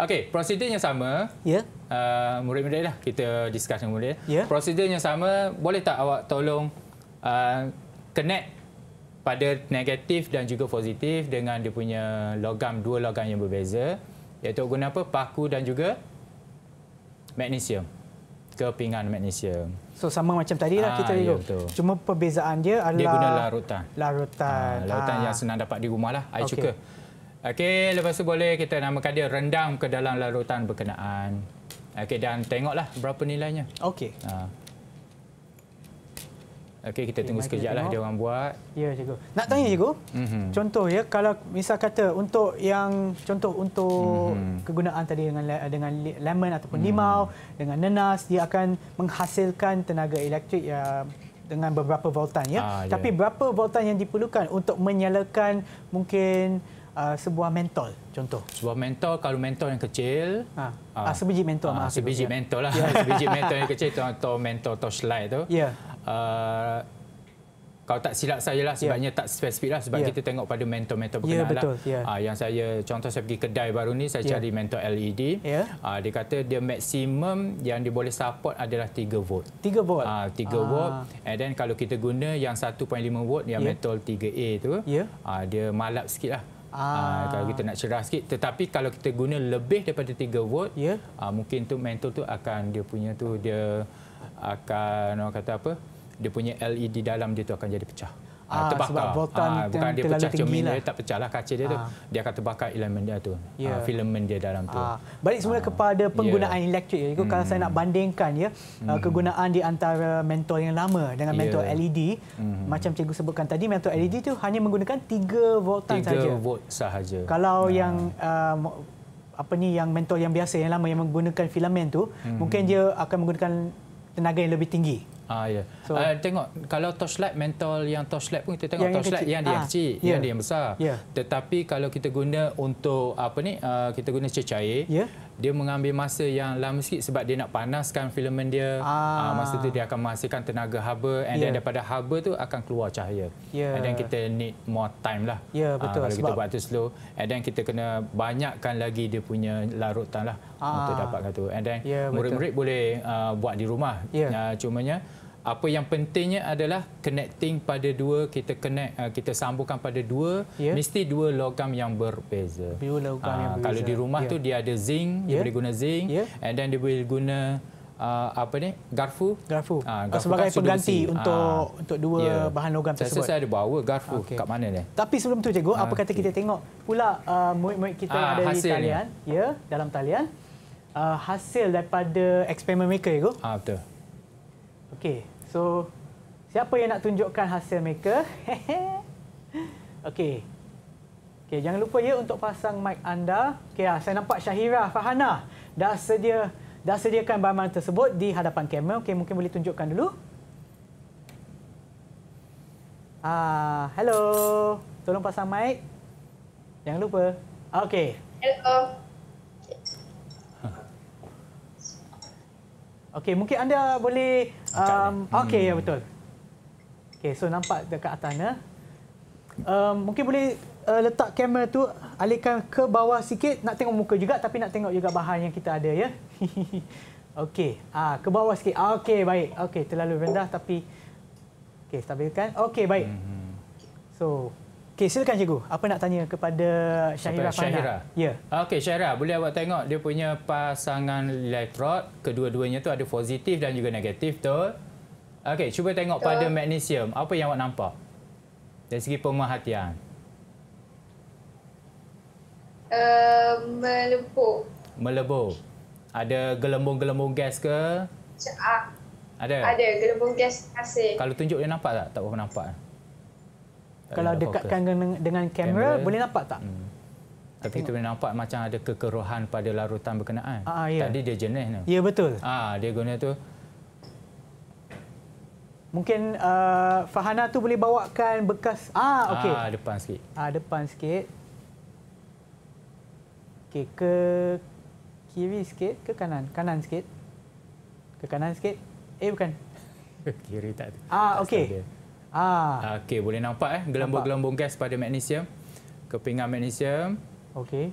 Okey, prosedur yang sama. Ya. Yeah. Uh, murid-murid lah kita discuss dengan murid. Ya. Prosedur yang sama, boleh tak awak tolong uh, connect pada negatif dan juga positif dengan dia punya logam dua logam yang berbeza iaitu guna apa paku dan juga magnesium kepingan magnesium. So sama macam tadi lah ah, kita ya, itu. Cuma perbezaan dia adalah dia guna larutan. Larutan. Ha, larutan ha. yang senang dapat di rumah lah. Air cuka. Okay. Okey, lepas tu boleh kita namakan dia rendam ke dalam larutan berkenaan. Okey, dan tengoklah berapa nilainya. Okey. Ha. Okey kita tunggu sekejap lah dia orang buat. Ya cikgu. Nak tanya cikgu. Mm-hmm. Contoh ya kalau misal kata untuk yang contoh untuk mm-hmm. kegunaan tadi dengan dengan lemon ataupun mm-hmm. limau dengan nenas dia akan menghasilkan tenaga elektrik ya dengan beberapa voltan ya. Ah, ya. Tapi yeah. berapa voltan yang diperlukan untuk menyalakan mungkin uh, sebuah mentol? contoh? Sebuah mentor, kalau mentor yang kecil. Ha. Ha. Ah, sebiji mentor. Ha. sebiji ya. mentor lah. Yeah. sebiji mentor yang kecil, contoh mentor Toshlight itu. Ya. Yeah. Uh, kalau tak silap saya lah ya. sebabnya yeah. tak spesifik lah sebab yeah. kita tengok pada mentor-mentor ya, berkenalan. Yeah, betul. Yeah. Ya. Uh, yang saya contoh saya pergi kedai baru ni saya yeah. cari mentor LED. Yeah. Uh, dia kata dia maksimum yang dia boleh support adalah 3 volt. 3 volt. Ah 3 ah. volt. And then kalau kita guna yang 1.5 volt yang yeah. mentor 3A tu yeah. uh, dia malap lah. Ah. Ha, kalau kita nak cerah sikit tetapi kalau kita guna lebih daripada 3 volt ya yeah. ha, mungkin tu mentol tu akan dia punya tu dia akan orang kata apa dia punya LED dalam dia tu akan jadi pecah. Ah, ah, terbakar. Sebab voltan ah, bukan dia pecah cermin lah. dia tak pecahlah kaca dia ah. tu. Dia akan terbakar elemen dia tu. Yeah. Ah, ya. filament dia dalam tu. Ah. Balik semula ah. kepada ya. penggunaan yeah. elektrik. Jadi, kalau hmm. saya nak bandingkan ya ah, hmm. kegunaan di antara mentol yang lama dengan ya. mentol yeah. LED. Hmm. Macam cikgu sebutkan tadi mentol LED tu hanya menggunakan 3 voltan saja. 3 volt sahaja. Kalau nah. yang uh, apa ni yang mentol yang biasa yang lama yang menggunakan filamen tu hmm. mungkin dia akan menggunakan tenaga yang lebih tinggi Ah ya. Yeah. So, uh, tengok kalau touch lab mental yang touch pun kita tengok yang touch lab yang dia ah, kecil, yang, ah, yeah. yang dia yang besar. Yeah. Tetapi kalau kita guna untuk apa ni uh, kita guna cecair, yeah. dia mengambil masa yang lama sikit sebab dia nak panaskan filamen dia. Ah. Uh, masa tu dia akan menghasilkan tenaga haba and yeah. then daripada haba tu akan keluar cahaya. Yeah. And then kita need more time lah. Ya yeah, betul uh, kalau sebab kita buat tu slow and then kita kena banyakkan lagi dia punya larutan lah ah. untuk dapatkan tu. And then yeah, ya, murid-murid boleh uh, buat di rumah. Yeah. Ya. Uh, cumanya apa yang pentingnya adalah connecting pada dua kita connect uh, kita sambungkan pada dua yeah. mesti dua logam yang berbeza. Dua logam ah, yang berbeza. Kalau di rumah yeah. tu dia ada zinc, yeah. dia ya. boleh guna zinc yeah. and then dia boleh guna uh, apa ni? garfu. Garfu. Ha, garfu sebagai kan pengganti besi. untuk Aa. untuk dua yeah. bahan logam tersebut. Saya, saya ada bawa garfu okay. kat mana ni? Tapi sebelum tu cikgu, apa kata kita tengok pula uh, murid-murid kita Aa, ada hasil di talian, ni. ya, dalam talian. Uh, hasil daripada eksperimen mereka cikgu? Ah betul. Okey. So, siapa yang nak tunjukkan hasil mereka? Okey. Okey, jangan lupa ya untuk pasang mic anda. Okey, lah, saya nampak Syahira Fahana dah sedia dah sediakan bahan tersebut di hadapan kamera. Okey, mungkin boleh tunjukkan dulu. Ah, hello. Tolong pasang mic. Jangan lupa. Okey. Hello. Okey, mungkin anda boleh Um, hmm. okay, hmm. ya betul. Okay, so nampak dekat atas sana. Eh. Um, mungkin boleh uh, letak kamera tu alihkan ke bawah sikit. Nak tengok muka juga tapi nak tengok juga bahan yang kita ada ya. okay, ah, ke bawah sikit. Ah, okay, baik. Okay, terlalu rendah tapi... Okay, stabilkan. Okay, baik. Hmm. So, Okey, silakan cikgu. Apa nak tanya kepada Syahira Fana? Syahira. Ya. Yeah. Okey, Syahira, boleh awak tengok dia punya pasangan elektrod, kedua-duanya tu ada positif dan juga negatif tu. Okey, cuba tengok Betul. pada magnesium. Apa yang awak nampak? Dari segi pemerhatian. Uh, eh, melepuk. Melebur. Ada gelembung-gelembung gas ke? Ah, ada. Ada gelembung gas asin. Kalau tunjuk dia nampak tak? Tak apa nampak kalau dekatkan dengan, dengan kamera, kamera boleh nampak tak? Hmm. Tapi kita boleh nampak macam ada kekeruhan pada larutan berkenaan. Ah, ya. Tadi dia jenis ni. Ya betul. Ah dia guna tu. Mungkin uh, Fahana tu boleh bawakan bekas ah okey. Ah depan sikit. Ah depan sikit. Okey ke kiri sikit ke kanan? Kanan sikit. Ke kanan sikit. Eh bukan. kiri tak. Ah okey. Ah. ah. Okey, boleh nampak eh gelembung-gelembung gas pada magnesium. Kepingan magnesium. Okey.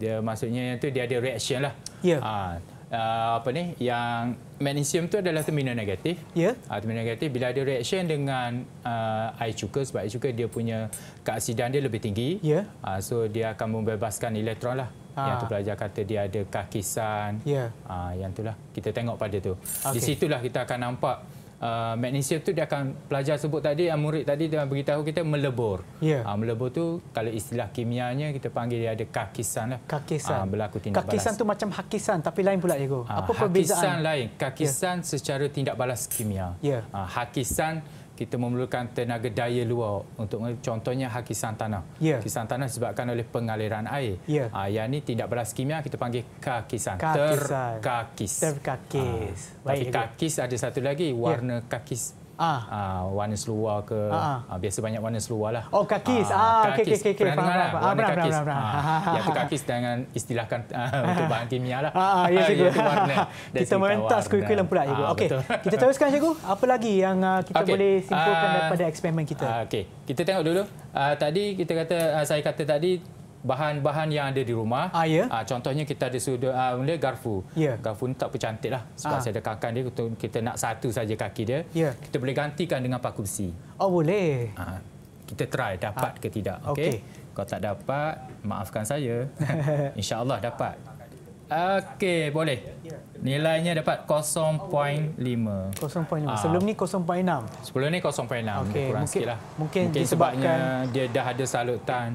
Dia maksudnya yang tu dia ada reaction lah. Ya. Yeah. Uh, ah, apa ni? Yang magnesium tu adalah terminal negatif. Ya. Yeah. Uh, terminal negatif bila ada reaction dengan uh, air cuka sebab air cuka dia punya keasidan dia lebih tinggi. Ya. Yeah. Uh, so dia akan membebaskan elektron lah. Ha. Yang tu pelajar kata dia ada kakisan. Ya. Yeah. Uh, yang itulah kita tengok pada tu. Okay. Di situlah kita akan nampak uh, magnesium tu dia akan pelajar sebut tadi yang murid tadi dia beritahu kita melebur. Yeah. Ya. Uh, melebur tu kalau istilah kimianya kita panggil dia ada kakisan lah. Kakisan. Uh, berlaku tindak kakisan balas. Kakisan tu macam hakisan tapi lain pula ego. Uh, ah, Apa hakisan perbezaan? Hakisan lain. Ya. Kakisan yeah. secara tindak balas kimia. Yeah. Ya. Uh, hakisan kita memerlukan tenaga daya luar untuk contohnya hakisan tanah. Yeah. Hakisan tanah disebabkan oleh pengaliran air. Yeah. Ya. Ha, yang ini tidak beras kimia kita panggil kakisan. Kakisan. Terkakis. Terkakis. Ha, Tapi kakis ada satu lagi ya. warna yeah. kakis Ah. Uh, warna seluar ke. Ah. Uh, biasa banyak warna seluar lah. Oh, kaki, Uh, ah, kaki, kaki, kaki, okay. Pernah dengar lah. Warna ah, kaki Ah, ah, kakis dengan istilahkan uh, untuk bahan kimia lah. Ah, ya, cikgu. warna. kita merentas kurikulum pula, cikgu. Ah, okay. kita teruskan, cikgu. Apa lagi yang uh, kita okay. boleh simpulkan uh, daripada eksperimen kita? Uh, okay. Kita tengok dulu. Uh, tadi kita kata, uh, saya kata tadi, bahan-bahan yang ada di rumah. Ah, ya? ah, contohnya kita ada sudu ah, benda garfu. Ya. Garfu ni tak pecantik lah. Sebab ah. saya ada kakan dia, kita, kita nak satu saja kaki dia. Ya. Kita boleh gantikan dengan paku besi. Oh boleh. Ah, kita try dapat ah. ke tidak. Okey. Okay. Kalau tak dapat, maafkan saya. InsyaAllah dapat. Okey, boleh. Nilainya dapat 0.5. 0.5. Ah. Sebelum ni 0.6. Sebelum ni 0.6. Okay. Kurang mungkin, lah. Mungkin, mungkin disebabkan... sebabnya dia dah ada salutan.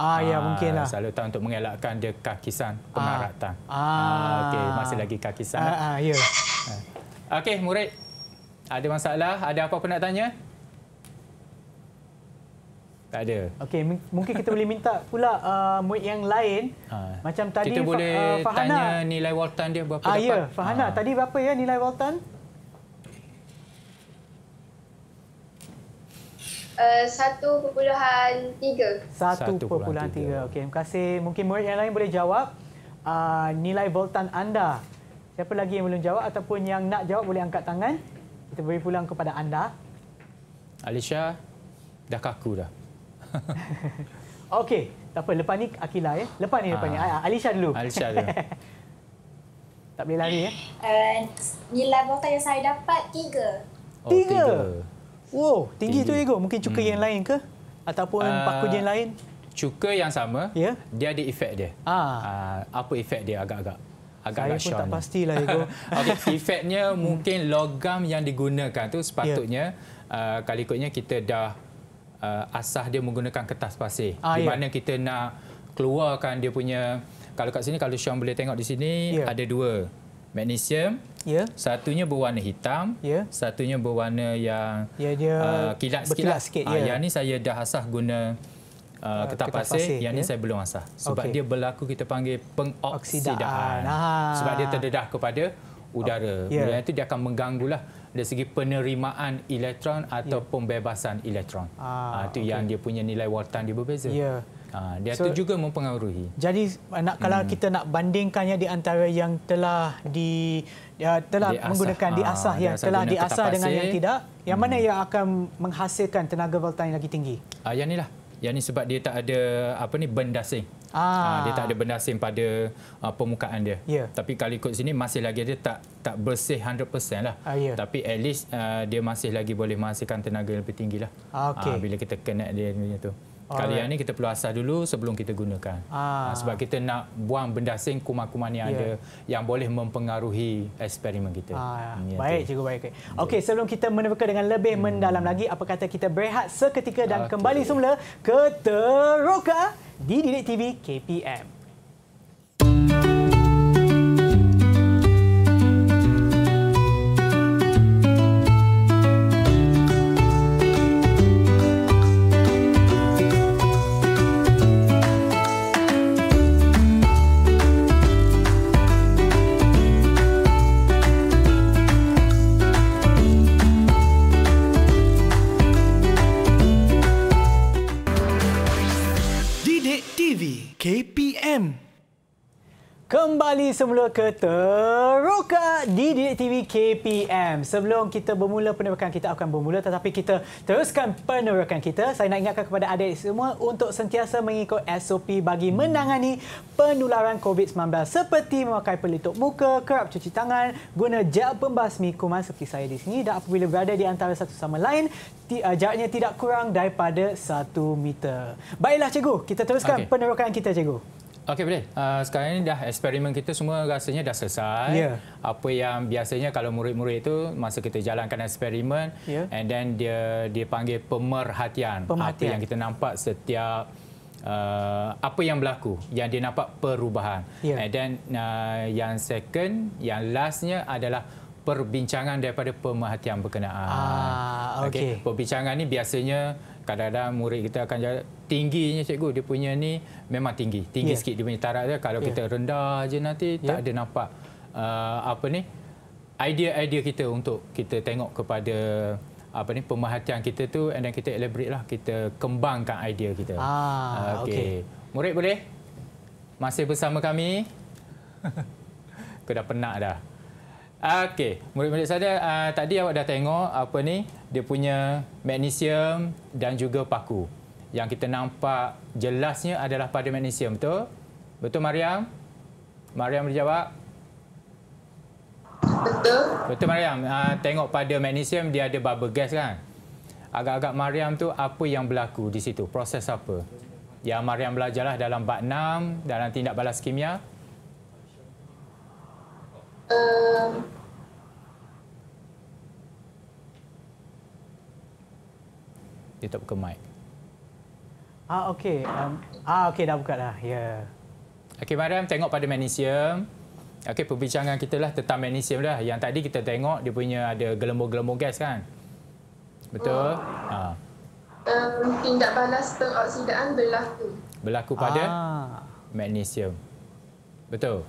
Ah, ya ah, mungkin lah. Selalu tak untuk mengelakkan dia kakisan ah. pengaratan. Ah, ah okey masih lagi kakisan. Ah, ah ya. Yeah. Okey murid. Ada masalah, ada apa-apa nak tanya? Tak ada. Okey, mungkin kita boleh minta pula uh, murid yang lain. Ha. Macam tadi kita boleh uh, tanya nilai waltan dia berapa ah, ya, dapat? Ah, ya, Fahana, ha. tadi berapa ya nilai waltan? Uh, 1.3. 1.3. Okey, terima kasih. Mungkin murid yang lain boleh jawab uh, nilai voltan anda. Siapa lagi yang belum jawab ataupun yang nak jawab boleh angkat tangan. Kita beri pulang kepada anda. Alisha, dah kaku dah. Okey, tak apa. Lepas ni Akila ya. Lepas ni, lepas ni. Ah. Ah, Alisha dulu. Alisha dulu. tak boleh lari ya. Uh, nilai voltan yang saya dapat tiga. Oh, tiga. Wow, tinggi, tinggi. tu ego. Mungkin cuka hmm. yang lain ke? Ataupun uh, paku yang lain? Cuka yang sama, yeah. dia ada efek dia. Ah. Uh, apa efek dia agak-agak? Agak Saya pun tak ni. pastilah ego. okay, efeknya hmm. mungkin logam yang digunakan tu sepatutnya yeah. uh, ah, kali ikutnya kita dah uh, asah dia menggunakan kertas pasir. Ah, di yeah. mana kita nak keluarkan dia punya kalau kat sini kalau Sean boleh tengok di sini yeah. ada dua magnesium Ya. Satunya berwarna hitam, ya. satunya berwarna yang ya, dia uh, kilat sikitlah. Sikit, lah. ah, ya. uh, yang ni saya dah asah guna uh, ah, ketap, ketap pasir, pasir ya. saya belum asah. Sebab okay. dia berlaku kita panggil pengoksidaan. Ha. Sebab dia terdedah kepada udara. Bila oh, ya. itu dia akan mengganggu lah dari segi penerimaan elektron ya. atau ya. pembebasan elektron. Ah, uh, itu okay. yang dia punya nilai wartan dia berbeza. Ya. Ha, dia so, tu juga mempengaruhi. Jadi nak kalau hmm. kita nak bandingkannya di antara yang telah di ya telah diasah. menggunakan ah, diasah ha, yang diasah telah diasah dengan yang tidak yang hmm. mana yang akan menghasilkan tenaga voltan yang lagi tinggi ah yang inilah yang ni sebab dia tak ada apa ni bendasing ah ha, dia tak ada benda bendasing pada uh, permukaan dia yeah. tapi kalau ikut sini masih lagi dia tak tak bersih 100% lah ah, yeah. tapi at least uh, dia masih lagi boleh menghasilkan tenaga yang lebih tinggilah lah. okay. ha, bila kita connect dia punya tu Kali yang ni kita perlu asah dulu sebelum kita gunakan. Ah. ah sebab kita nak buang benda asing kuman-kuman yang yeah. ada yang boleh mempengaruhi eksperimen kita. Ah. Hmm, ya, baik, cikgu baik. Okey, okay, sebelum kita meneroka dengan lebih hmm. mendalam lagi, apa kata kita berehat seketika dan okay. kembali semula ke Teroka di Didik TV KPM. kembali semula ke Teruka Didik TV KPM. Sebelum kita bermula penerbangan kita akan bermula tetapi kita teruskan penerbangan kita. Saya nak ingatkan kepada adik semua untuk sentiasa mengikut SOP bagi menangani penularan COVID-19 seperti memakai pelitup muka, kerap cuci tangan, guna gel pembasmi kuman seperti saya di sini dan apabila berada di antara satu sama lain, eh, jaraknya tidak kurang daripada satu meter. Baiklah cikgu, kita teruskan okay. penerbangan kita cikgu. Okey boleh. Uh, sekarang ini dah eksperimen kita semua rasanya dah selesai. Yeah. Apa yang biasanya kalau murid-murid itu masa kita jalankan eksperimen yeah. and then dia dia panggil pemerhatian. pemerhatian. Apa yang kita nampak setiap uh, apa yang berlaku yang dia nampak perubahan. Yeah. And then uh, yang second yang lastnya adalah perbincangan daripada pemerhatian berkenaan. Ah, okay. okay. Perbincangan ni biasanya kadang-kadang murid kita akan jalan, tingginya cikgu dia punya ni memang tinggi tinggi yeah. sikit dia punya tarak dia kalau yeah. kita rendah aje nanti yeah. tak ya. ada nampak uh, apa ni idea-idea kita untuk kita tengok kepada apa ni pemerhatian kita tu and then kita elaborate lah kita kembangkan idea kita ah uh, okey okay. murid boleh masih bersama kami aku dah penat dah Okey, murid-murid saya uh, tadi awak dah tengok apa ni? Dia punya magnesium dan juga paku. Yang kita nampak jelasnya adalah pada magnesium, betul? Betul Mariam? Mariam boleh jawab? Betul. Betul Mariam. Uh, tengok pada magnesium dia ada bubble gas kan? Agak-agak Mariam tu apa yang berlaku di situ? Proses apa? Yang Mariam belajarlah dalam bab 6 dalam tindak balas kimia um, dia tak buka mic. Ah okey. Um, ah okey dah buka dah. Ya. Yeah. Okey Mariam tengok pada magnesium. Okey perbincangan kita lah tentang magnesium dah. Yang tadi kita tengok dia punya ada gelembung-gelembung gas kan? Betul? Oh. Ha. Um, tindak balas pengoksidaan berlaku. Berlaku pada ah. magnesium. Betul?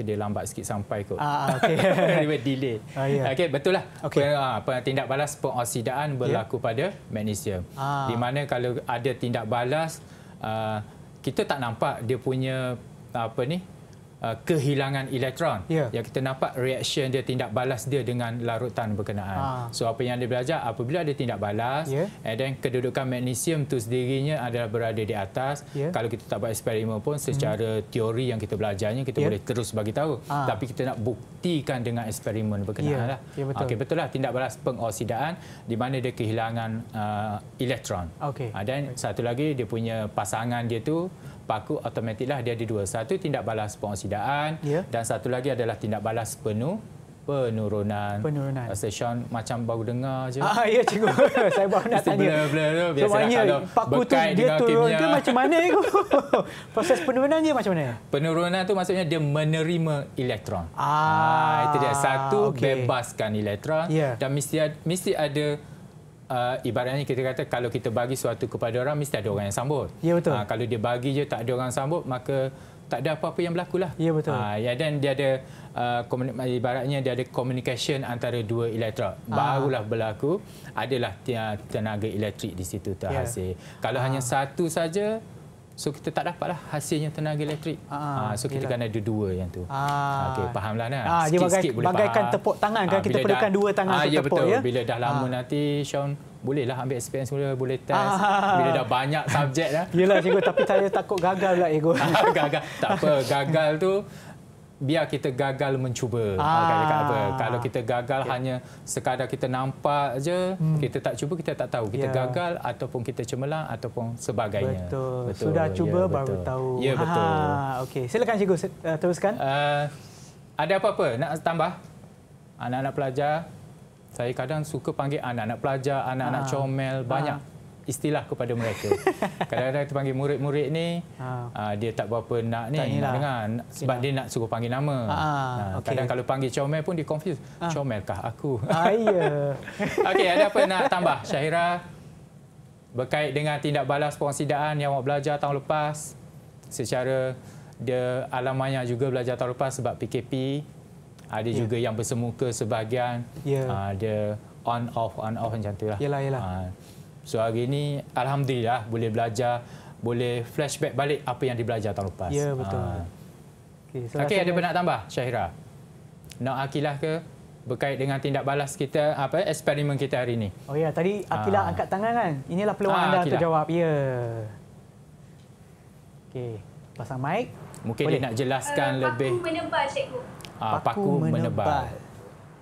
dia lambat sikit sampai kot. Ah, ah okay. Anyway, delay. Ah, yeah. okay, betul lah. Okay. Ah, tindak balas pengoksidaan ya. berlaku yeah. pada magnesium. Ah. Di mana kalau ada tindak balas, ah, kita tak nampak dia punya apa ni Uh, kehilangan elektron yeah. yang kita nampak reaction dia tindak balas dia dengan larutan berkenaan. Ah. So apa yang dia belajar apabila dia tindak balas yeah. and then kedudukan magnesium tu sendirinya adalah berada di atas. Yeah. Kalau kita tak buat eksperimen pun secara mm. teori yang kita belajarnya kita yeah. boleh terus bagi tahu. Ah. Tapi kita nak buktikan dengan eksperimen berkenaanlah. Ya. Yeah. Ya, yeah, Okey betul lah tindak balas pengoksidaan di mana dia kehilangan uh, elektron. Okay. Uh, ah, dan okay. satu lagi dia punya pasangan dia tu paku automatiklah dia ada dua. Satu tindak balas pengoksidaan yeah. dan satu lagi adalah tindak balas penuh penurunan. Penurunan. Rasa Sean macam baru dengar je. Ah, ya, cikgu. Saya baru nak tanya. Blur, blur, blur. Biasanya lah. so, paku tu dia turun kimia. ke macam mana? cikgu Proses penurunan dia macam mana? Penurunan tu maksudnya dia menerima elektron. Ah, ah itu dia. Satu, okay. bebaskan elektron. Yeah. Dan mesti, mesti ada uh, ibaratnya kita kata kalau kita bagi sesuatu kepada orang mesti ada orang yang sambut. Ya betul. Uh, kalau dia bagi je tak ada orang sambut maka tak ada apa-apa yang berlaku lah. Ya betul. Uh, ya dan dia ada uh, ibaratnya dia ada communication antara dua elektrod. Ah. Barulah Aa. berlaku adalah tenaga elektrik di situ terhasil. Ya. Kalau Aa. hanya satu saja So kita tak dapatlah hasilnya tenaga elektrik. Ah, ah so kita yelah. ada dua yang tu. Ah. Okey, fahamlah kan. Ah, sikit, bagai, sikit boleh bagaikan faham. tepuk tangan kan ah, kita perlukan dua tangan ah, untuk ya, tepuk betul. ya. Bila dah lama ah. nanti Sean bolehlah ambil SPM semula, boleh test. Ah. Bila dah banyak subjek dah. Yalah cikgu tapi saya takut gagal pula ego. Ah, gagal. Tak apa, gagal tu biar kita gagal mencuba ah. apa kalau kita gagal okay. hanya sekadar kita nampak aja hmm. kita tak cuba kita tak tahu kita yeah. gagal ataupun kita cemerlang ataupun sebagainya betul, betul. sudah ya, cuba ya, baru tahu ya betul okey silakan cikgu uh, teruskan uh, ada apa-apa nak tambah anak-anak pelajar saya kadang suka panggil anak-anak pelajar anak-anak ah. comel banyak ah istilah kepada mereka. Kadang-kadang kita panggil murid-murid ni, ha. Ah, dia tak berapa nak ni, nak lah. dengar. Sebab Inilah. dia nak suruh panggil nama. Ah, ah, kadang ha. ha. okay. kalau panggil comel pun dia confuse. Ha. Comel kah aku? Okey, ada apa nak tambah? Syahira, berkait dengan tindak balas pengsidaan yang awak belajar tahun lepas, secara dia alamanya juga belajar tahun lepas sebab PKP, ada ya. juga yang bersemuka sebahagian. Ya. Ada on off, on off macam tu lah. Yelah, yelah. Ha. So hari ni alhamdulillah boleh belajar, boleh flashback balik apa yang dibelajar tahun lepas. Ya betul. Ha. Okey, okay, ada apa tambah Syahira? Nak akilah ke berkait dengan tindak balas kita apa eksperimen kita hari ini? Oh ya, tadi Akila ha. Ah. angkat tangan kan? Inilah peluang ha, anda untuk jawab. Ya. Okey, pasang mic. Mungkin boleh. dia nak jelaskan uh, lebih. Paku menebal, cikgu. Ha, paku, paku menebal. menebal.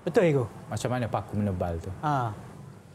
Betul, ego. Macam mana paku menebal tu? Ah. Ha.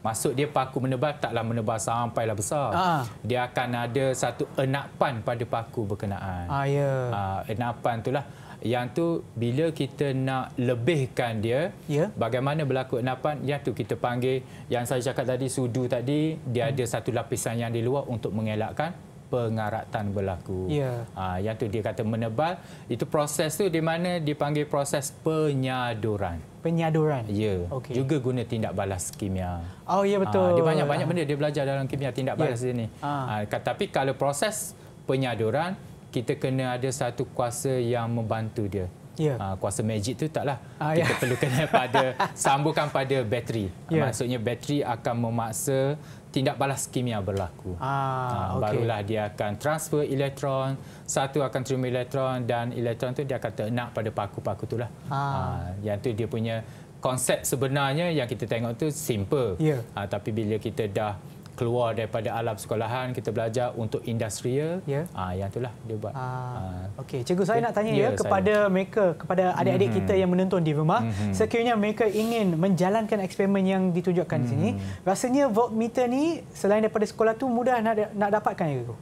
Maksud dia paku menebal taklah menebal lah besar. Ha. Dia akan ada satu enapan pada paku berkenaan. Ha, ya. ha, enapan itulah. Yang tu bila kita nak lebihkan dia, ya. bagaimana berlaku enapan, yang tu kita panggil, yang saya cakap tadi, sudu tadi, dia hmm. ada satu lapisan yang di luar untuk mengelakkan pengaratan berlaku. Yeah. Ya. Ha, yang tu dia kata menebal, itu proses tu di mana dipanggil proses penyaduran. Penyaduran. Ya. Okay. Juga guna tindak balas kimia. Oh ya ah, betul. Ha, dia banyak-banyak benda dia belajar dalam kimia tindak ya. balas yeah. ini. Ha. Ha, tapi kalau proses penyaduran kita kena ada satu kuasa yang membantu dia yeah. Ya. uh, kuasa magic tu taklah ah, kita yeah. perlukan pada sambungkan pada bateri yeah. Ya. maksudnya bateri akan memaksa tindak balas kimia berlaku ah, uh, ah, okay. barulah dia akan transfer elektron satu akan terima elektron dan elektron tu dia akan terenak pada paku-paku itulah. ah. uh, yang tu dia punya konsep sebenarnya yang kita tengok tu simple yeah. Ya. uh, tapi bila kita dah keluar daripada alam sekolahan kita belajar untuk industrial yeah. Ya. ha, yang itulah dia buat. Ah. Ha. Okey, cikgu saya okay. nak tanya yeah, ya, ya kepada saya. mereka kepada adik-adik mm-hmm. kita yang menonton di rumah, mm-hmm. sekiranya mereka ingin menjalankan eksperimen yang ditunjukkan mm-hmm. di sini, mhm. rasanya voltmeter ni selain daripada sekolah tu mudah nak nak dapatkan ya cikgu?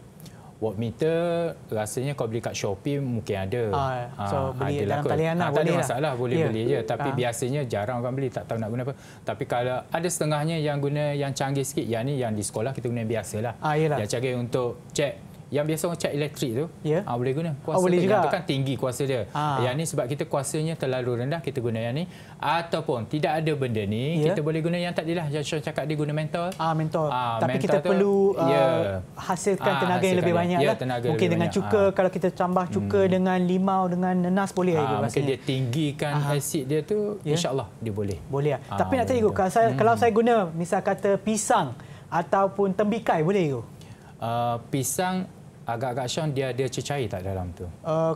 meter, rasanya kau beli kat Shopee mungkin ada. Ah, so ah, beli dalam lah talian lah. Ah, tak ada lah. masalah lah. boleh yeah. beli je. Ya. Tapi ah. biasanya jarang orang beli tak tahu nak guna apa. Tapi kalau ada setengahnya yang guna yang canggih sikit yang ni yang di sekolah kita guna yang biasa lah. Ah, yang canggih untuk cek yang biasa orang cat elektrik tu yeah. Ya. uh, boleh guna ah, kuasa oh, boleh juga. yang tu kan tinggi kuasa dia ha. yang ni sebab kita kuasanya terlalu rendah kita guna yang ni ataupun tidak ada benda ni yeah. kita boleh guna yang tadilah yang Sean cakap dia guna mentol. ah mentol. mentor ah, tapi mentor kita tu, perlu uh, ya. yeah. hasilkan tenaga uh, hasilkan yang lebih banyak yeah, lah. mungkin dengan cuka uh. kalau kita tambah cuka hmm. dengan limau dengan nenas boleh uh, mungkin dia tinggikan uh. asid dia tu yeah. insyaAllah dia boleh boleh uh, tapi nak tanya kalau, saya, hmm. kalau saya guna misal kata pisang ataupun tembikai boleh ke? Uh, pisang agak-agak Sean dia dia cecair tak dalam tu? Uh,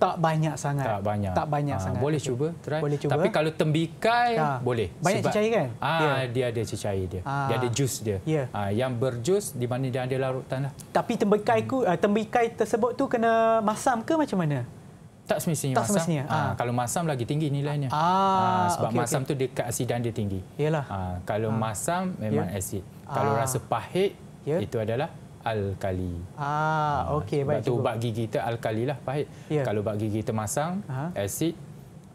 tak banyak sangat. Tak banyak. Tak banyak ha, sangat. Boleh cuba, try. Boleh cuba. Tapi kalau tembikai ha. Ya. boleh. Banyak Sebab, cecair kan? Ah ha, dia ada cecair dia. Ha. Dia ya. ada jus dia. Yeah. Ha, yang berjus di mana dia ada larutan lah. Tapi tembikai hmm. ku, ah, tembikai tersebut tu kena masam ke macam mana? Tak semestinya tak masam. Semestinya. Ha. Ha, kalau masam lagi tinggi nilainya. Ha. sebab okay, masam tu dekat asidan dia tinggi. Yalah. Ha, kalau ha. masam memang yeah. asid. Kalau rasa pahit, yeah. itu adalah alkali. Ah, ah, okey baik. Itu bak gigi kita alkali lah pahit. Yeah. Kalau bak gigi kita masang Aha. asid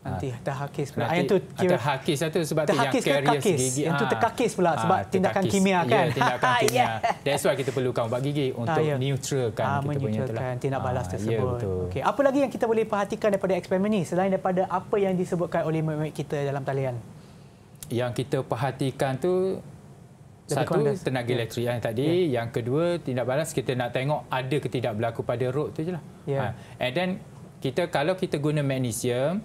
nanti ha. dah hakis pula. Nanti, yang tu kira, hakis satu lah sebab tu yang karies gigi. Yang tu ah. terkakis pula ah, sebab ha, tindakan kimia ya, kan. Yeah, tindakan ya. kimia. yeah. That's why kita perlukan ubat gigi untuk ha, ya. yeah. neutralkan ha, kita lah. menyutralkan punya tindak balas tersebut. Yeah, okey, apa lagi yang kita boleh perhatikan daripada eksperimen ni selain daripada apa yang disebutkan oleh murid kita dalam talian? Yang kita perhatikan tu lebih Satu kondis. tenaga yeah. elektrik yang tadi, yeah. yang kedua tindak balas kita nak tengok ada ke tidak berlaku pada road tu je lah. Yeah. Ha. And then kita kalau kita guna magnesium,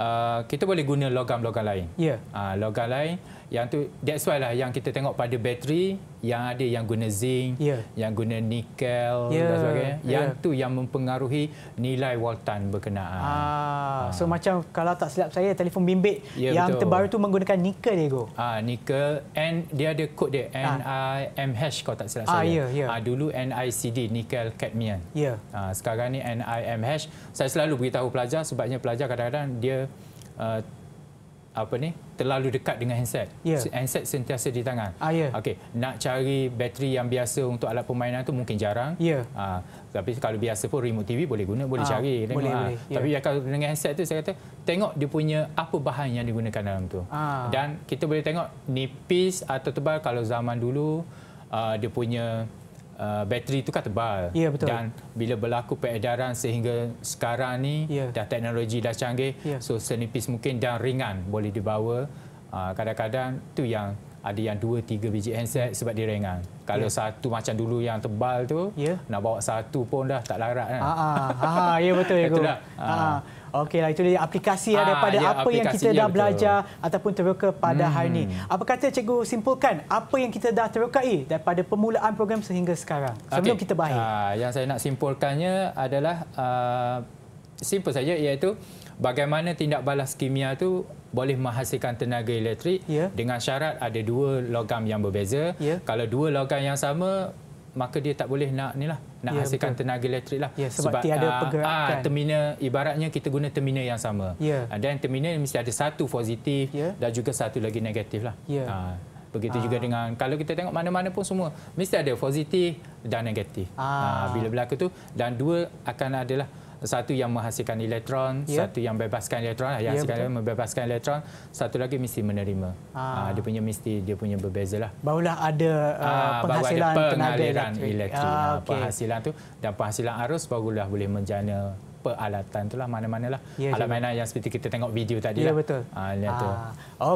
uh, kita boleh guna logam-logam lain. Yeah. Ha, logam lain. Logam lain yang tu that's why lah yang kita tengok pada bateri yang ada yang guna zinc, yeah. yang guna nikel yeah. dan ya, sebagainya. Ya. Yang yeah. tu yang mempengaruhi nilai voltan berkenaan. Ah, ha. so macam kalau tak silap saya telefon bimbit yeah, yang betul. terbaru tu menggunakan nikel ego. Ah, nikel And dia ada kod dia ha. Ah. NIMH kalau tak silap ha, saya. Yeah, yeah. Ah, dulu NICD nikel cadmium. Ya. Yeah. Ah sekarang ni NIMH. Saya selalu beritahu pelajar sebabnya pelajar kadang-kadang dia uh, apa ni terlalu dekat dengan handset. Yeah. Handset sentiasa di tangan. Ah, yeah. Okey, nak cari bateri yang biasa untuk alat permainan tu mungkin jarang. Yeah. Ya. Ha, tapi kalau biasa pun remote TV boleh guna, boleh ha, cari. Boleh, ah, boleh. Ha. Tapi yeah. kalau dengan handset tu saya kata tengok dia punya apa bahan yang digunakan dalam tu. Ha. Dan kita boleh tengok nipis atau tebal kalau zaman dulu uh, dia punya uh, bateri itu kan tebal. Ya, betul. Dan bila berlaku peredaran sehingga sekarang ni ya. dah teknologi dah canggih, ya. so senipis mungkin dan ringan boleh dibawa. Uh, kadang-kadang uh, tu yang ada yang 2 3 biji handset sebab dia ringan. Kalau yeah. satu macam dulu yang tebal tu yeah. nak bawa satu pun dah tak larat kan. Ha ha ya betul ya guru. Ha okeylah itu dia aplikasi Aa, daripada ya, apa yang kita dah betul. belajar ataupun teroka pada hmm. hari ini. Apa kata cikgu simpulkan apa yang kita dah terokai daripada permulaan program sehingga sekarang. Sebelum kita berakhir. Aa, yang saya nak simpulkannya adalah uh, simple saja iaitu bagaimana tindak balas kimia tu boleh menghasilkan tenaga elektrik ya. dengan syarat ada dua logam yang berbeza. Ya. Kalau dua logam yang sama maka dia tak boleh nak ni lah, nak ya, hasilkan betul. tenaga elektrik lah. Ya, sebab, sebab tiada aa, ah, pergerakan. Aa, ah, termina, ibaratnya kita guna termina yang sama. Ya. Ah, dan ya. termina mesti ada satu positif ya. dan juga satu lagi negatif lah. Ya. Aa, begitu aa. juga dengan kalau kita tengok mana-mana pun semua mesti ada positif dan negatif. Aa. Aa, bila berlaku tu dan dua akan adalah satu yang menghasilkan elektron, yeah. satu yang bebaskan elektron, yang yeah, sekarang membebaskan elektron, satu lagi mesti menerima. Ah. Ah, dia punya mesti dia punya berbeza lah. Barulah ada uh, penghasilan ada tenaga elektrik. elektrik. Ah, ah okay. Penghasilan tu dan penghasilan arus barulah boleh menjana peralatan tu lah mana-manalah. Ya, ya Alat mainan yang seperti kita tengok video tadi. Ya lah. betul. Ha ah, tu.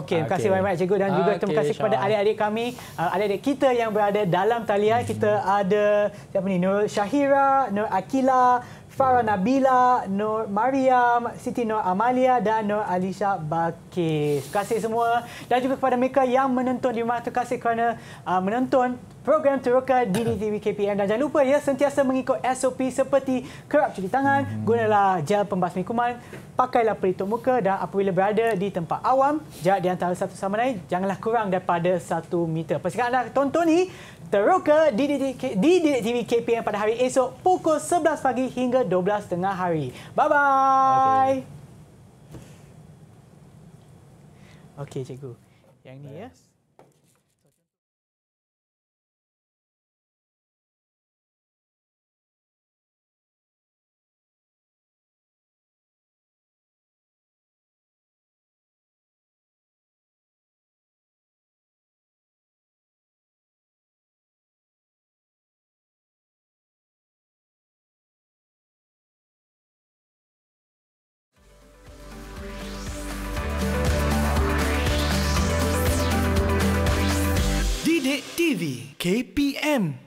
Okey, terima kasih okay. banyak cikgu dan juga okay, terima kasih kepada adik-adik kami, adik-adik kita yang berada dalam talian. Hmm. Kita ada siapa ni? Nur Syahira, Nur Akila, Farah Nabila, Nur Mariam, Siti Nur Amalia dan Nur Alisha Bakis. Terima kasih semua dan juga kepada mereka yang menonton di rumah. Terima kasih kerana uh, menonton program Teroka Dini TV KPM. Dan jangan lupa ya, sentiasa mengikut SOP seperti kerap cuci tangan, gunalah gel pembas mikuman, pakailah pelitup muka dan apabila berada di tempat awam, jarak di antara satu sama lain, janganlah kurang daripada satu meter. Pastikan anda tonton ni, teroka di di di TV KPM pada hari esok pukul 11 pagi hingga 12 tengah hari. Bye bye. Okey okay, cikgu. Yang ni ya. Yes. KPM.